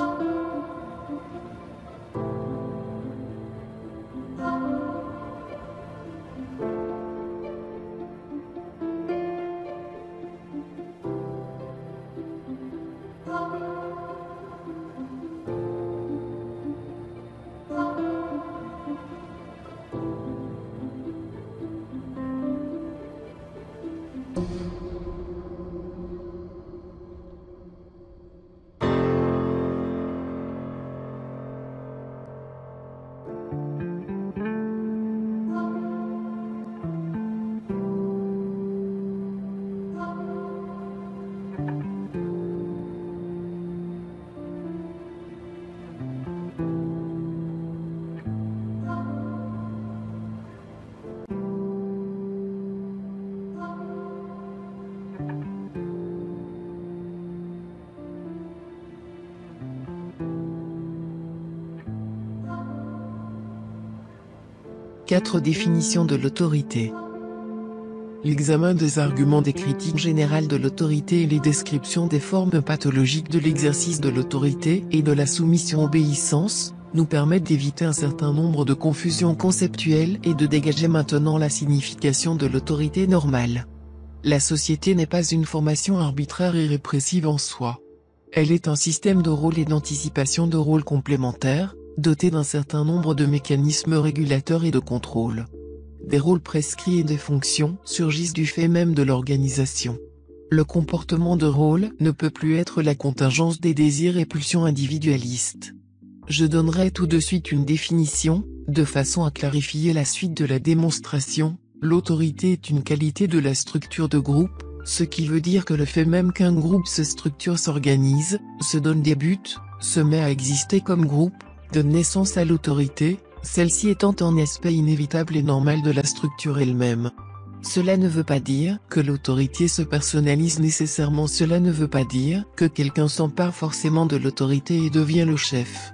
définition de l'autorité. L'examen des arguments des critiques générales de l'autorité et les descriptions des formes pathologiques de l'exercice de l'autorité et de la soumission-obéissance nous permettent d'éviter un certain nombre de confusions conceptuelles et de dégager maintenant la signification de l'autorité normale. La société n'est pas une formation arbitraire et répressive en soi. Elle est un système de rôle et d'anticipation de rôles complémentaires, doté d'un certain nombre de mécanismes régulateurs et de contrôle. Des rôles prescrits et des fonctions surgissent du fait même de l'organisation. Le comportement de rôle ne peut plus être la contingence des désirs et pulsions individualistes. Je donnerai tout de suite une définition, de façon à clarifier la suite de la démonstration. L'autorité est une qualité de la structure de groupe, ce qui veut dire que le fait même qu'un groupe se structure s'organise, se donne des buts, se met à exister comme groupe, donne naissance à l'autorité, celle-ci étant un aspect inévitable et normal de la structure elle-même. Cela ne veut pas dire que l'autorité se personnalise nécessairement, cela ne veut pas dire que quelqu'un s'empare forcément de l'autorité et devient le chef.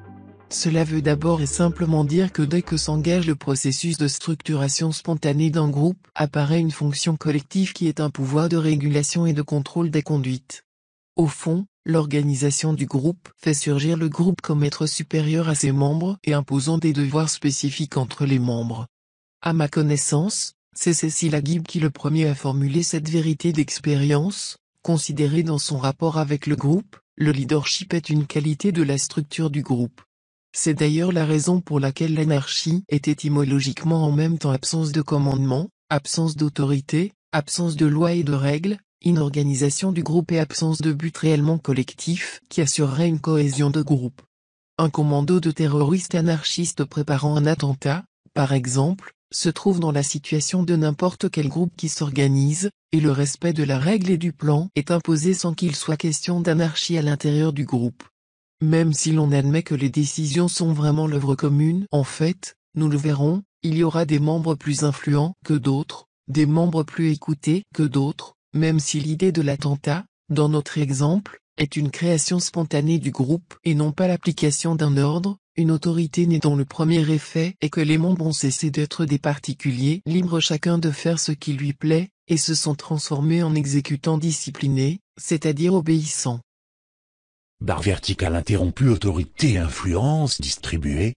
Cela veut d'abord et simplement dire que dès que s'engage le processus de structuration spontanée d'un groupe, apparaît une fonction collective qui est un pouvoir de régulation et de contrôle des conduites. Au fond, L'organisation du groupe fait surgir le groupe comme être supérieur à ses membres et imposant des devoirs spécifiques entre les membres. À ma connaissance, c'est Cécile Aguib qui le premier a formulé cette vérité d'expérience, considérée dans son rapport avec le groupe, le leadership est une qualité de la structure du groupe. C'est d'ailleurs la raison pour laquelle l'anarchie est étymologiquement en même temps absence de commandement, absence d'autorité, absence de loi et de règles, organisation du groupe et absence de but réellement collectif qui assurerait une cohésion de groupe. Un commando de terroristes anarchistes préparant un attentat, par exemple, se trouve dans la situation de n'importe quel groupe qui s'organise, et le respect de la règle et du plan est imposé sans qu'il soit question d'anarchie à l'intérieur du groupe. Même si l'on admet que les décisions sont vraiment l'œuvre commune, en fait, nous le verrons, il y aura des membres plus influents que d'autres, des membres plus écoutés que d'autres, même si l'idée de l'attentat, dans notre exemple, est une création spontanée du groupe et non pas l'application d'un ordre, une autorité née dont le premier effet est que les membres ont cessé d'être des particuliers libres chacun de faire ce qui lui plaît, et se sont transformés en exécutants disciplinés, c'est-à-dire obéissants. Barre verticale interrompue autorité influence distribuée.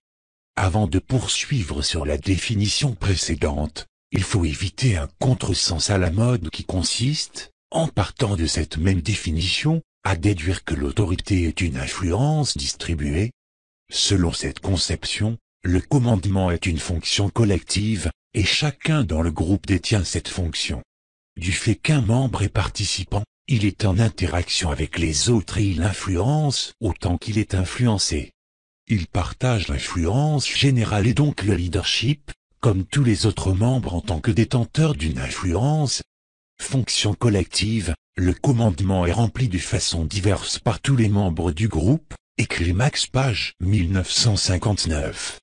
Avant de poursuivre sur la définition précédente, il faut éviter un contresens à la mode qui consiste, en partant de cette même définition, à déduire que l'autorité est une influence distribuée. Selon cette conception, le commandement est une fonction collective, et chacun dans le groupe détient cette fonction. Du fait qu'un membre est participant, il est en interaction avec les autres et il influence autant qu'il est influencé. Il partage l'influence générale et donc le leadership, comme tous les autres membres en tant que détenteurs d'une influence, fonction collective, le commandement est rempli de façon diverse par tous les membres du groupe, écrit Max Page 1959.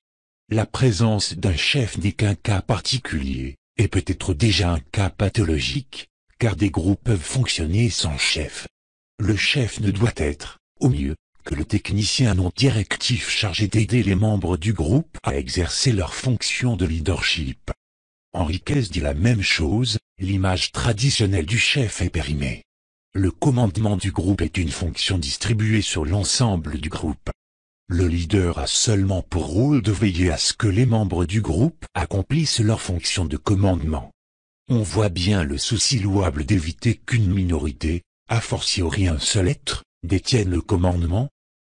La présence d'un chef n'est qu'un cas particulier, et peut-être déjà un cas pathologique, car des groupes peuvent fonctionner sans chef. Le chef ne doit être, au mieux, que le technicien non directif chargé d'aider les membres du groupe à exercer leur fonction de leadership. Enriquez dit la même chose, l'image traditionnelle du chef est périmée. Le commandement du groupe est une fonction distribuée sur l'ensemble du groupe. Le leader a seulement pour rôle de veiller à ce que les membres du groupe accomplissent leur fonction de commandement. On voit bien le souci louable d'éviter qu'une minorité, a fortiori un seul être, détienne le commandement,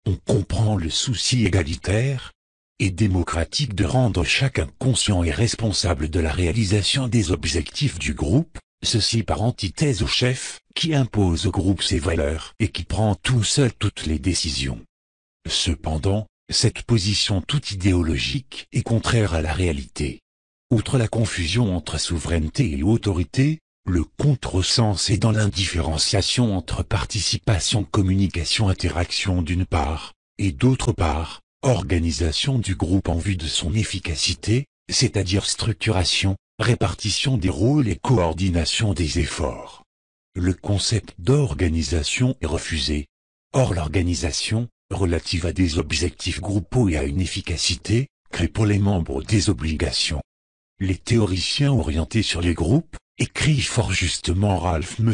on comprend le souci égalitaire et démocratique de rendre chacun conscient et responsable de la réalisation des objectifs du groupe, ceci par antithèse au chef, qui impose au groupe ses valeurs et qui prend tout seul toutes les décisions. Cependant, cette position toute idéologique est contraire à la réalité. Outre la confusion entre souveraineté et autorité, le contresens est dans l'indifférenciation entre participation, communication, interaction d'une part, et d'autre part, organisation du groupe en vue de son efficacité, c'est-à-dire structuration, répartition des rôles et coordination des efforts. Le concept d'organisation est refusé. Or l'organisation, relative à des objectifs groupaux et à une efficacité, crée pour les membres des obligations. Les théoriciens orientés sur les groupes, écrit fort justement Ralph M.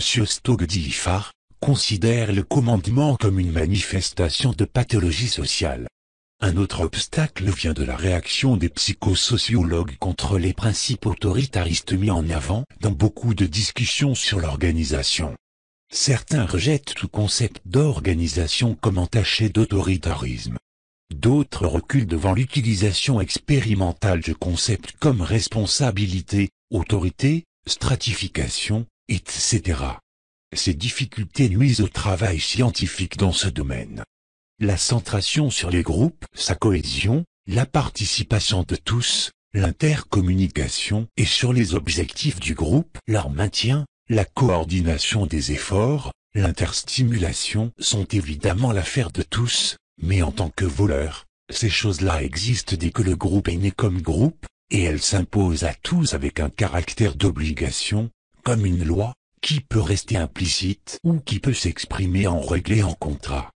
Far considèrent le commandement comme une manifestation de pathologie sociale. Un autre obstacle vient de la réaction des psychosociologues contre les principes autoritaristes mis en avant dans beaucoup de discussions sur l'organisation. Certains rejettent tout concept d'organisation comme entaché d'autoritarisme. D'autres reculent devant l'utilisation expérimentale de concepts comme responsabilité, autorité, stratification, etc. Ces difficultés nuisent au travail scientifique dans ce domaine. La centration sur les groupes, sa cohésion, la participation de tous, l'intercommunication et sur les objectifs du groupe, leur maintien, la coordination des efforts, l'interstimulation sont évidemment l'affaire de tous, mais en tant que voleur, ces choses-là existent dès que le groupe est né comme groupe, et elles s'imposent à tous avec un caractère d'obligation, comme une loi, qui peut rester implicite ou qui peut s'exprimer en réglé et en contrat.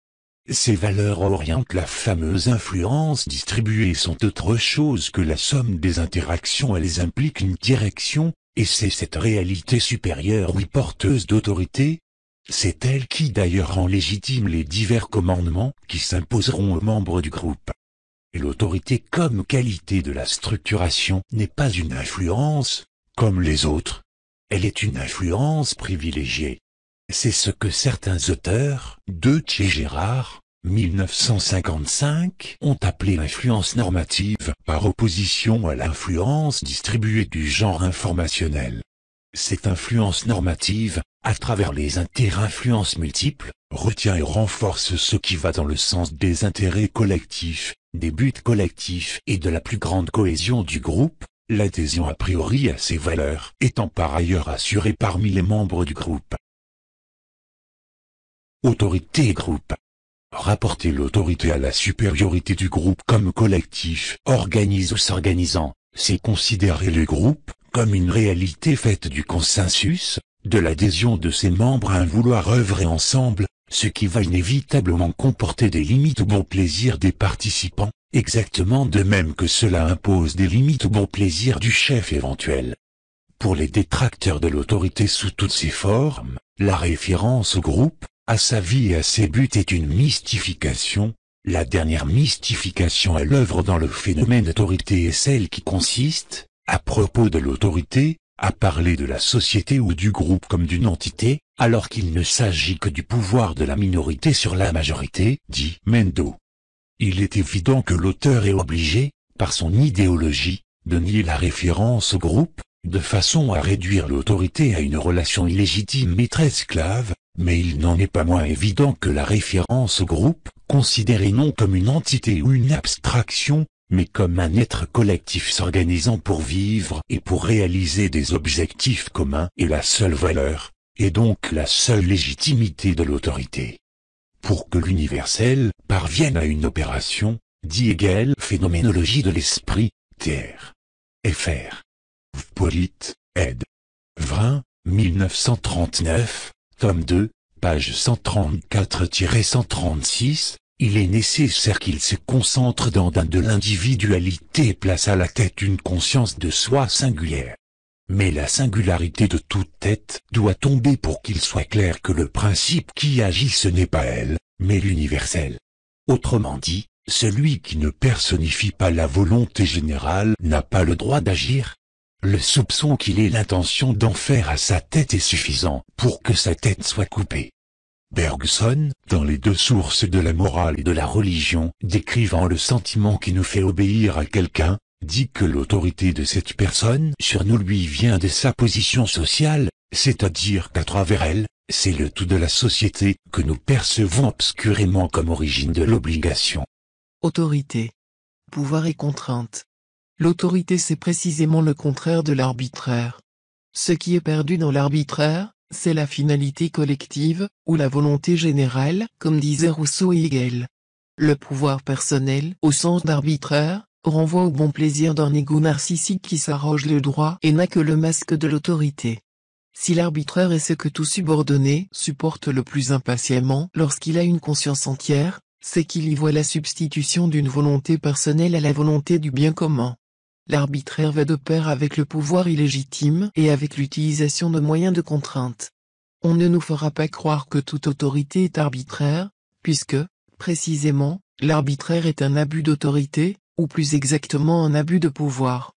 Ces valeurs orientent la fameuse influence distribuée sont autre chose que la somme des interactions, elles impliquent une direction, et c'est cette réalité supérieure ou porteuse d'autorité, c'est elle qui d'ailleurs rend légitime les divers commandements qui s'imposeront aux membres du groupe. Et l'autorité comme qualité de la structuration n'est pas une influence, comme les autres. Elle est une influence privilégiée. C'est ce que certains auteurs, Deutsch et Gérard, 1955, ont appelé l'influence normative par opposition à l'influence distribuée du genre informationnel. Cette influence normative, à travers les inter-influences multiples, retient et renforce ce qui va dans le sens des intérêts collectifs, des buts collectifs et de la plus grande cohésion du groupe, l'adhésion a priori à ces valeurs étant par ailleurs assurée parmi les membres du groupe. Autorité groupe. Rapporter l'autorité à la supériorité du groupe comme collectif, organise ou s'organisant, c'est considérer le groupe comme une réalité faite du consensus, de l'adhésion de ses membres à un vouloir œuvrer ensemble, ce qui va inévitablement comporter des limites au bon plaisir des participants, exactement de même que cela impose des limites au bon plaisir du chef éventuel. Pour les détracteurs de l'autorité sous toutes ses formes, la référence au groupe, à sa vie et à ses buts est une mystification, la dernière mystification à l'œuvre dans le phénomène d'autorité est celle qui consiste, à propos de l'autorité, à parler de la société ou du groupe comme d'une entité, alors qu'il ne s'agit que du pouvoir de la minorité sur la majorité, dit Mendo. Il est évident que l'auteur est obligé, par son idéologie, de nier la référence au groupe, de façon à réduire l'autorité à une relation illégitime très esclave mais il n'en est pas moins évident que la référence au groupe, considérée non comme une entité ou une abstraction, mais comme un être collectif s'organisant pour vivre et pour réaliser des objectifs communs est la seule valeur, et donc la seule légitimité de l'autorité. Pour que l'universel parvienne à une opération, dit Hegel, phénoménologie de l'esprit, TR. FR. Polite, ed. Vrin, 1939, tome 2, page 134-136, il est nécessaire qu'il se concentre dans d'un de l'individualité et place à la tête une conscience de soi singulière. Mais la singularité de toute tête doit tomber pour qu'il soit clair que le principe qui agit ce n'est pas elle, mais l'universel. Autrement dit, celui qui ne personnifie pas la volonté générale n'a pas le droit d'agir. Le soupçon qu'il ait l'intention d'en faire à sa tête est suffisant pour que sa tête soit coupée. Bergson, dans les deux sources de la morale et de la religion, décrivant le sentiment qui nous fait obéir à quelqu'un, dit que l'autorité de cette personne sur nous lui vient de sa position sociale, c'est-à-dire qu'à travers elle, c'est le tout de la société que nous percevons obscurément comme origine de l'obligation. Autorité. Pouvoir et contrainte. L'autorité c'est précisément le contraire de l'arbitraire. Ce qui est perdu dans l'arbitraire, c'est la finalité collective, ou la volonté générale, comme disaient Rousseau et Hegel. Le pouvoir personnel, au sens d'arbitraire, renvoie au bon plaisir d'un égo narcissique qui s'arroge le droit et n'a que le masque de l'autorité. Si l'arbitraire est ce que tout subordonné supporte le plus impatiemment lorsqu'il a une conscience entière, c'est qu'il y voit la substitution d'une volonté personnelle à la volonté du bien commun. L'arbitraire va de pair avec le pouvoir illégitime et avec l'utilisation de moyens de contrainte. On ne nous fera pas croire que toute autorité est arbitraire, puisque, précisément, l'arbitraire est un abus d'autorité, ou plus exactement un abus de pouvoir.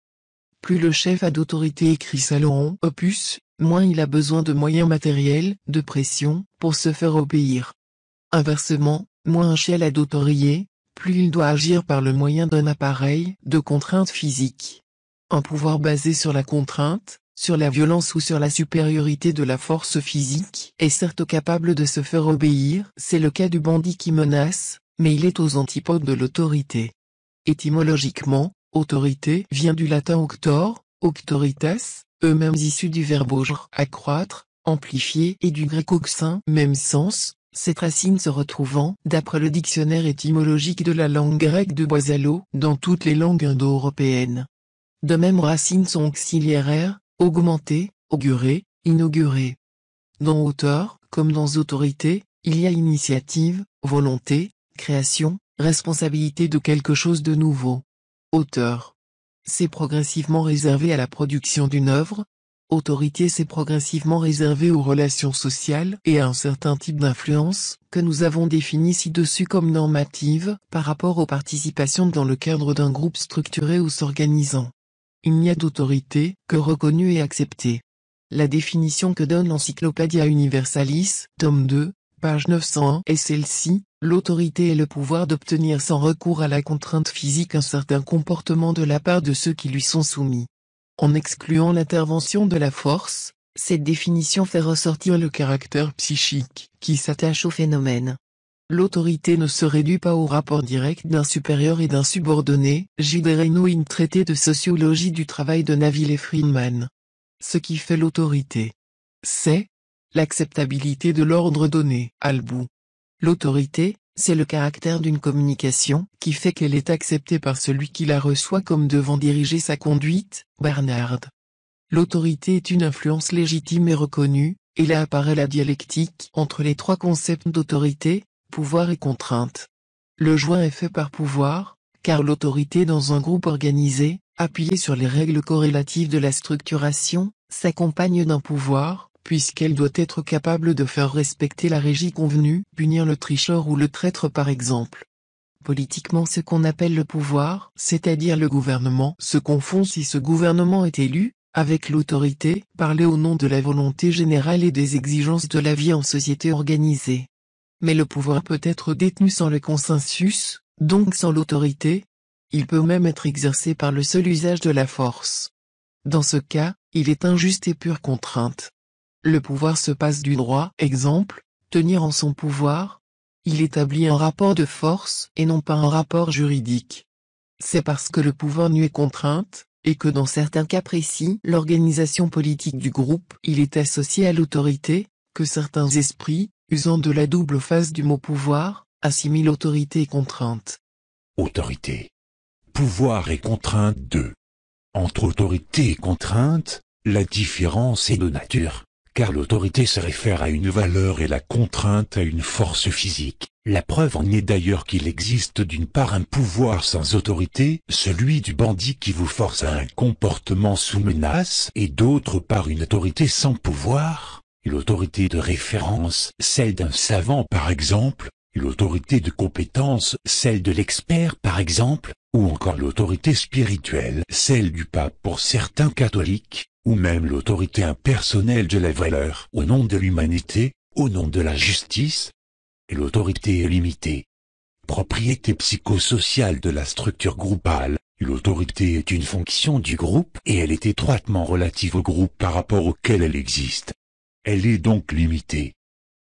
Plus le chef a d'autorité écrit Salon Opus, moins il a besoin de moyens matériels, de pression, pour se faire obéir. Inversement, moins un chef a d'autorité, plus il doit agir par le moyen d'un appareil de contrainte physique. Un pouvoir basé sur la contrainte, sur la violence ou sur la supériorité de la force physique est certes capable de se faire obéir, c'est le cas du bandit qui menace, mais il est aux antipodes de l'autorité. Étymologiquement, autorité vient du latin auctor, auctoritas, eux-mêmes issus du verbe augre, accroître, amplifier et du grec auxin, même sens, cette racine se retrouvant, d'après le dictionnaire étymologique de la langue grecque de Boisalo, dans toutes les langues indo-européennes. De même racines sont auxiliaires, augmentées, augurées, inaugurées. Dans auteur, comme dans autorité, il y a initiative, volonté, création, responsabilité de quelque chose de nouveau. Auteur. C'est progressivement réservé à la production d'une œuvre, autorité s'est progressivement réservée aux relations sociales et à un certain type d'influence, que nous avons défini ci-dessus comme normative, par rapport aux participations dans le cadre d'un groupe structuré ou s'organisant. Il n'y a d'autorité que reconnue et acceptée. La définition que donne l'Encyclopédia Universalis, tome 2, page 901 est celle-ci, l'autorité est le pouvoir d'obtenir sans recours à la contrainte physique un certain comportement de la part de ceux qui lui sont soumis. En excluant l'intervention de la force, cette définition fait ressortir le caractère psychique qui s'attache au phénomène. L'autorité ne se réduit pas au rapport direct d'un supérieur et d'un subordonné, Gide in traité de sociologie du travail de Naville et Friedman. Ce qui fait l'autorité, c'est l'acceptabilité de l'ordre donné, Albou. L'autorité, c'est le caractère d'une communication qui fait qu'elle est acceptée par celui qui la reçoit comme devant diriger sa conduite, Bernard. L'autorité est une influence légitime et reconnue, et là apparaît la dialectique entre les trois concepts d'autorité, pouvoir et contrainte. Le joint est fait par pouvoir, car l'autorité dans un groupe organisé, appuyée sur les règles corrélatives de la structuration, s'accompagne d'un pouvoir, puisqu'elle doit être capable de faire respecter la régie convenue, punir le tricheur ou le traître par exemple. Politiquement ce qu'on appelle le pouvoir, c'est-à-dire le gouvernement, se confond si ce gouvernement est élu, avec l'autorité, parler au nom de la volonté générale et des exigences de la vie en société organisée. Mais le pouvoir peut être détenu sans le consensus, donc sans l'autorité. Il peut même être exercé par le seul usage de la force. Dans ce cas, il est injuste et pure contrainte. Le pouvoir se passe du droit, exemple, tenir en son pouvoir. Il établit un rapport de force et non pas un rapport juridique. C'est parce que le pouvoir nu est contrainte, et que dans certains cas précis, l'organisation politique du groupe, il est associé à l'autorité, que certains esprits, usant de la double face du mot pouvoir, assimilent autorité et contrainte. Autorité. Pouvoir et contrainte 2. Entre autorité et contrainte, la différence est de nature car l'autorité se réfère à une valeur et la contrainte à une force physique. La preuve en est d'ailleurs qu'il existe d'une part un pouvoir sans autorité, celui du bandit qui vous force à un comportement sous menace, et d'autre part une autorité sans pouvoir, l'autorité de référence, celle d'un savant par exemple, l'autorité de compétence, celle de l'expert par exemple, ou encore l'autorité spirituelle, celle du pape pour certains catholiques, ou même l'autorité impersonnelle de la valeur au nom de l'humanité, au nom de la justice. Et l'autorité est limitée. Propriété psychosociale de la structure groupale, l'autorité est une fonction du groupe et elle est étroitement relative au groupe par rapport auquel elle existe. Elle est donc limitée.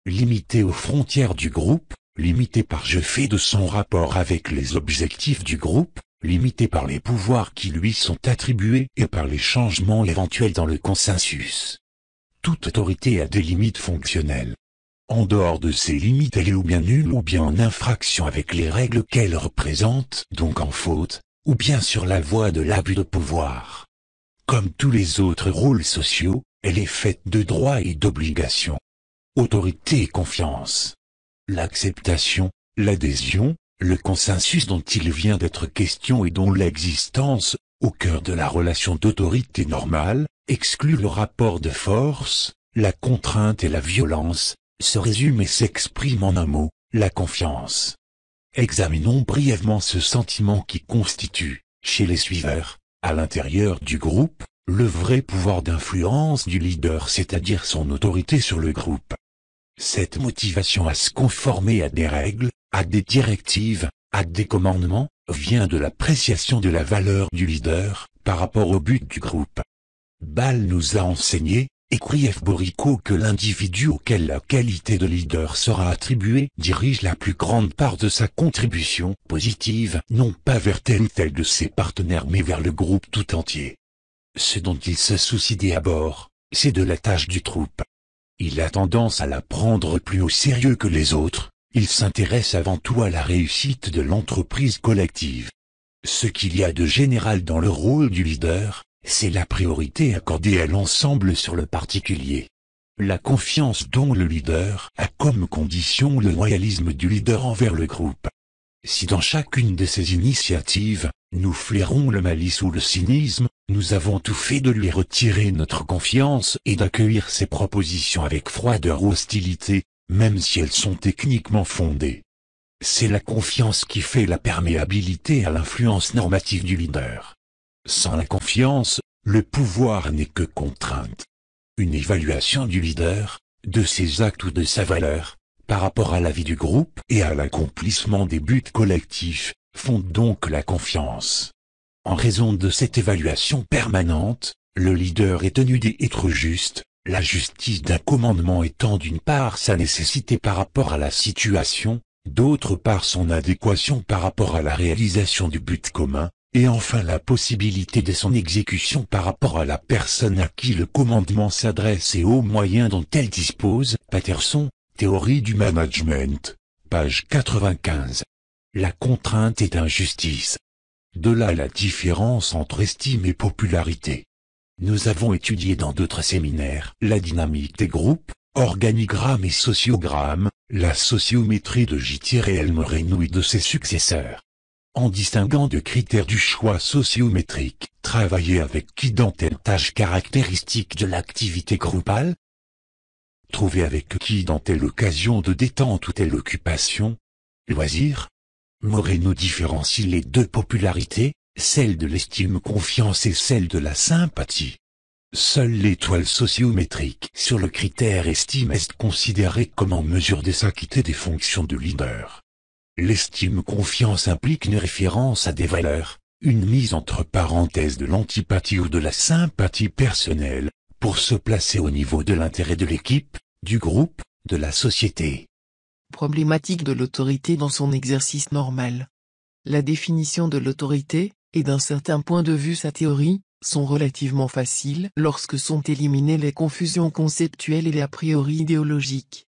Limitée aux frontières du groupe, limitée par je fais de son rapport avec les objectifs du groupe, limité par les pouvoirs qui lui sont attribués et par les changements éventuels dans le consensus. Toute autorité a des limites fonctionnelles. En dehors de ces limites elle est ou bien nulle ou bien en infraction avec les règles qu'elle représente, donc en faute, ou bien sur la voie de l'abus de pouvoir. Comme tous les autres rôles sociaux, elle est faite de droits et d'obligations. Autorité et confiance. L'acceptation, l'adhésion, le consensus dont il vient d'être question et dont l'existence, au cœur de la relation d'autorité normale, exclut le rapport de force, la contrainte et la violence, se résume et s'exprime en un mot, la confiance. Examinons brièvement ce sentiment qui constitue, chez les suiveurs, à l'intérieur du groupe, le vrai pouvoir d'influence du leader, c'est-à-dire son autorité sur le groupe. Cette motivation à se conformer à des règles, à des directives, à des commandements, vient de l'appréciation de la valeur du leader par rapport au but du groupe. Ball nous a enseigné, écrit F. Borico que l'individu auquel la qualité de leader sera attribuée dirige la plus grande part de sa contribution positive, non pas vers tel ou tel de ses partenaires mais vers le groupe tout entier. Ce dont il se soucie d'abord, c'est de la tâche du troupe. Il a tendance à la prendre plus au sérieux que les autres, il s'intéresse avant tout à la réussite de l'entreprise collective. Ce qu'il y a de général dans le rôle du leader, c'est la priorité accordée à l'ensemble sur le particulier. La confiance dont le leader a comme condition le loyalisme du leader envers le groupe. Si dans chacune de ces initiatives, nous flairons le malice ou le cynisme, nous avons tout fait de lui retirer notre confiance et d'accueillir ses propositions avec froideur ou hostilité, même si elles sont techniquement fondées. C'est la confiance qui fait la perméabilité à l'influence normative du leader. Sans la confiance, le pouvoir n'est que contrainte. Une évaluation du leader, de ses actes ou de sa valeur, par rapport à la vie du groupe et à l'accomplissement des buts collectifs, fonde donc la confiance. En raison de cette évaluation permanente, le leader est tenu d'être juste, la justice d'un commandement étant d'une part sa nécessité par rapport à la situation, d'autre part son adéquation par rapport à la réalisation du but commun, et enfin la possibilité de son exécution par rapport à la personne à qui le commandement s'adresse et aux moyens dont elle dispose. Patterson, Théorie du Management, page 95. La contrainte est injustice. De là la différence entre estime et popularité. Nous avons étudié dans d'autres séminaires la dynamique des groupes, organigrammes et sociogrammes, la sociométrie de J.R. Moreno et de ses successeurs. En distinguant deux critères du choix sociométrique, travailler avec qui dans telle tâche caractéristique de l'activité groupale Trouver avec qui dans telle occasion de détente ou telle occupation Loisir Moreno différencie les deux popularités, celle de l'estime confiance et celle de la sympathie. Seule l'étoile sociométrique sur le critère estime est considérée comme en mesure de s'acquitter des fonctions de leader. L'estime confiance implique une référence à des valeurs, une mise entre parenthèses de l'antipathie ou de la sympathie personnelle, pour se placer au niveau de l'intérêt de l'équipe, du groupe, de la société. Problématique de l'autorité dans son exercice normal. La définition de l'autorité, et d'un certain point de vue sa théorie, sont relativement faciles lorsque sont éliminées les confusions conceptuelles et les a priori idéologiques.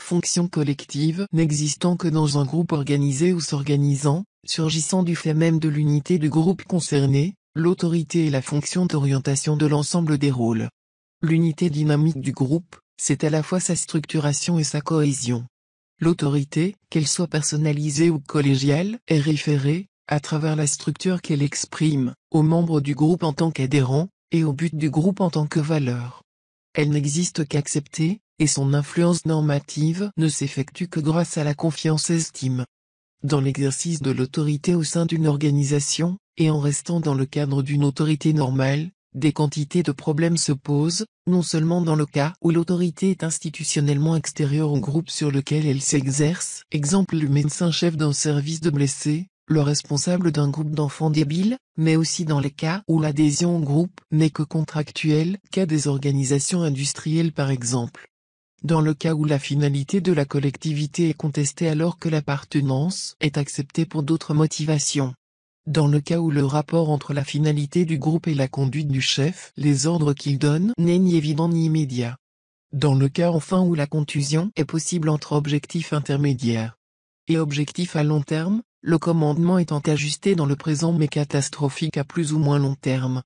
Fonction collective n'existant que dans un groupe organisé ou s'organisant, surgissant du fait même de l'unité du groupe concerné, l'autorité est la fonction d'orientation de l'ensemble des rôles. L'unité dynamique du groupe, c'est à la fois sa structuration et sa cohésion. L'autorité, qu'elle soit personnalisée ou collégiale, est référée, à travers la structure qu'elle exprime, aux membres du groupe en tant qu'adhérents, et au but du groupe en tant que valeur. Elle n'existe qu'acceptée, et son influence normative ne s'effectue que grâce à la confiance estime. Dans l'exercice de l'autorité au sein d'une organisation, et en restant dans le cadre d'une autorité normale, des quantités de problèmes se posent, non seulement dans le cas où l'autorité est institutionnellement extérieure au groupe sur lequel elle s'exerce, exemple le médecin-chef d'un service de blessés, le responsable d'un groupe d'enfants débiles, mais aussi dans les cas où l'adhésion au groupe n'est que contractuelle, cas des organisations industrielles par exemple. Dans le cas où la finalité de la collectivité est contestée alors que l'appartenance est acceptée pour d'autres motivations. Dans le cas où le rapport entre la finalité du groupe et la conduite du chef, les ordres qu'il donne, n'est ni évident ni immédiat. Dans le cas enfin où la contusion est possible entre objectifs intermédiaires et objectifs à long terme, le commandement étant ajusté dans le présent mais catastrophique à plus ou moins long terme.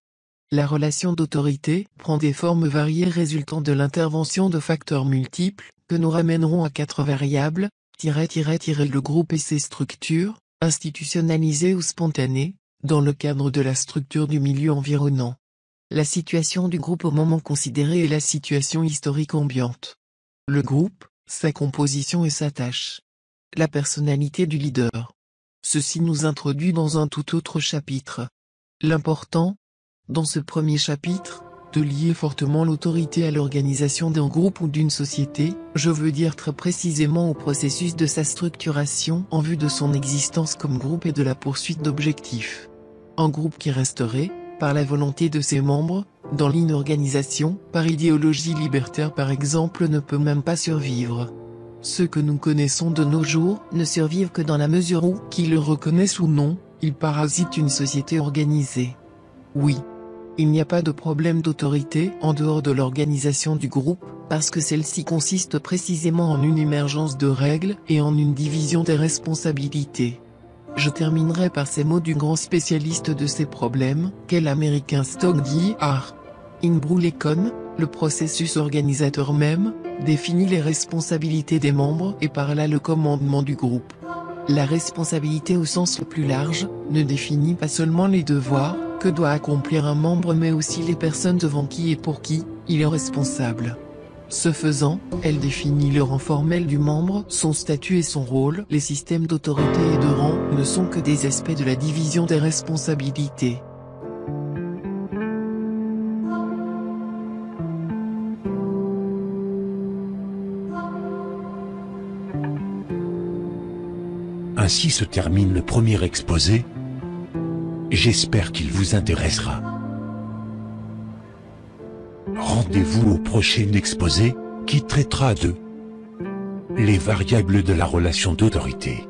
La relation d'autorité prend des formes variées résultant de l'intervention de facteurs multiples, que nous ramènerons à quatre variables, le groupe et ses structures, institutionnalisées ou spontanées, dans le cadre de la structure du milieu environnant. La situation du groupe au moment considéré et la situation historique ambiante. Le groupe, sa composition et sa tâche. La personnalité du leader. Ceci nous introduit dans un tout autre chapitre. L'important, dans ce premier chapitre, de lier fortement l'autorité à l'organisation d'un groupe ou d'une société, je veux dire très précisément au processus de sa structuration en vue de son existence comme groupe et de la poursuite d'objectifs. Un groupe qui resterait, par la volonté de ses membres, dans l'inorganisation, par idéologie libertaire par exemple ne peut même pas survivre. Ceux que nous connaissons de nos jours ne survivent que dans la mesure où, qu'ils le reconnaissent ou non, ils parasitent une société organisée. Oui. Il n'y a pas de problème d'autorité en dehors de l'organisation du groupe, parce que celle-ci consiste précisément en une émergence de règles et en une division des responsabilités. Je terminerai par ces mots du grand spécialiste de ces problèmes, quel américain Stock dit In Brulecon, le processus organisateur même définit les responsabilités des membres et par là le commandement du groupe. La responsabilité au sens le plus large ne définit pas seulement les devoirs que doit accomplir un membre mais aussi les personnes devant qui et pour qui il est responsable. Ce faisant, elle définit le rang formel du membre, son statut et son rôle. Les systèmes d'autorité et de rang ne sont que des aspects de la division des responsabilités. Ainsi se termine le premier exposé. J'espère qu'il vous intéressera. Rendez-vous au prochain exposé, qui traitera de les variables de la relation d'autorité.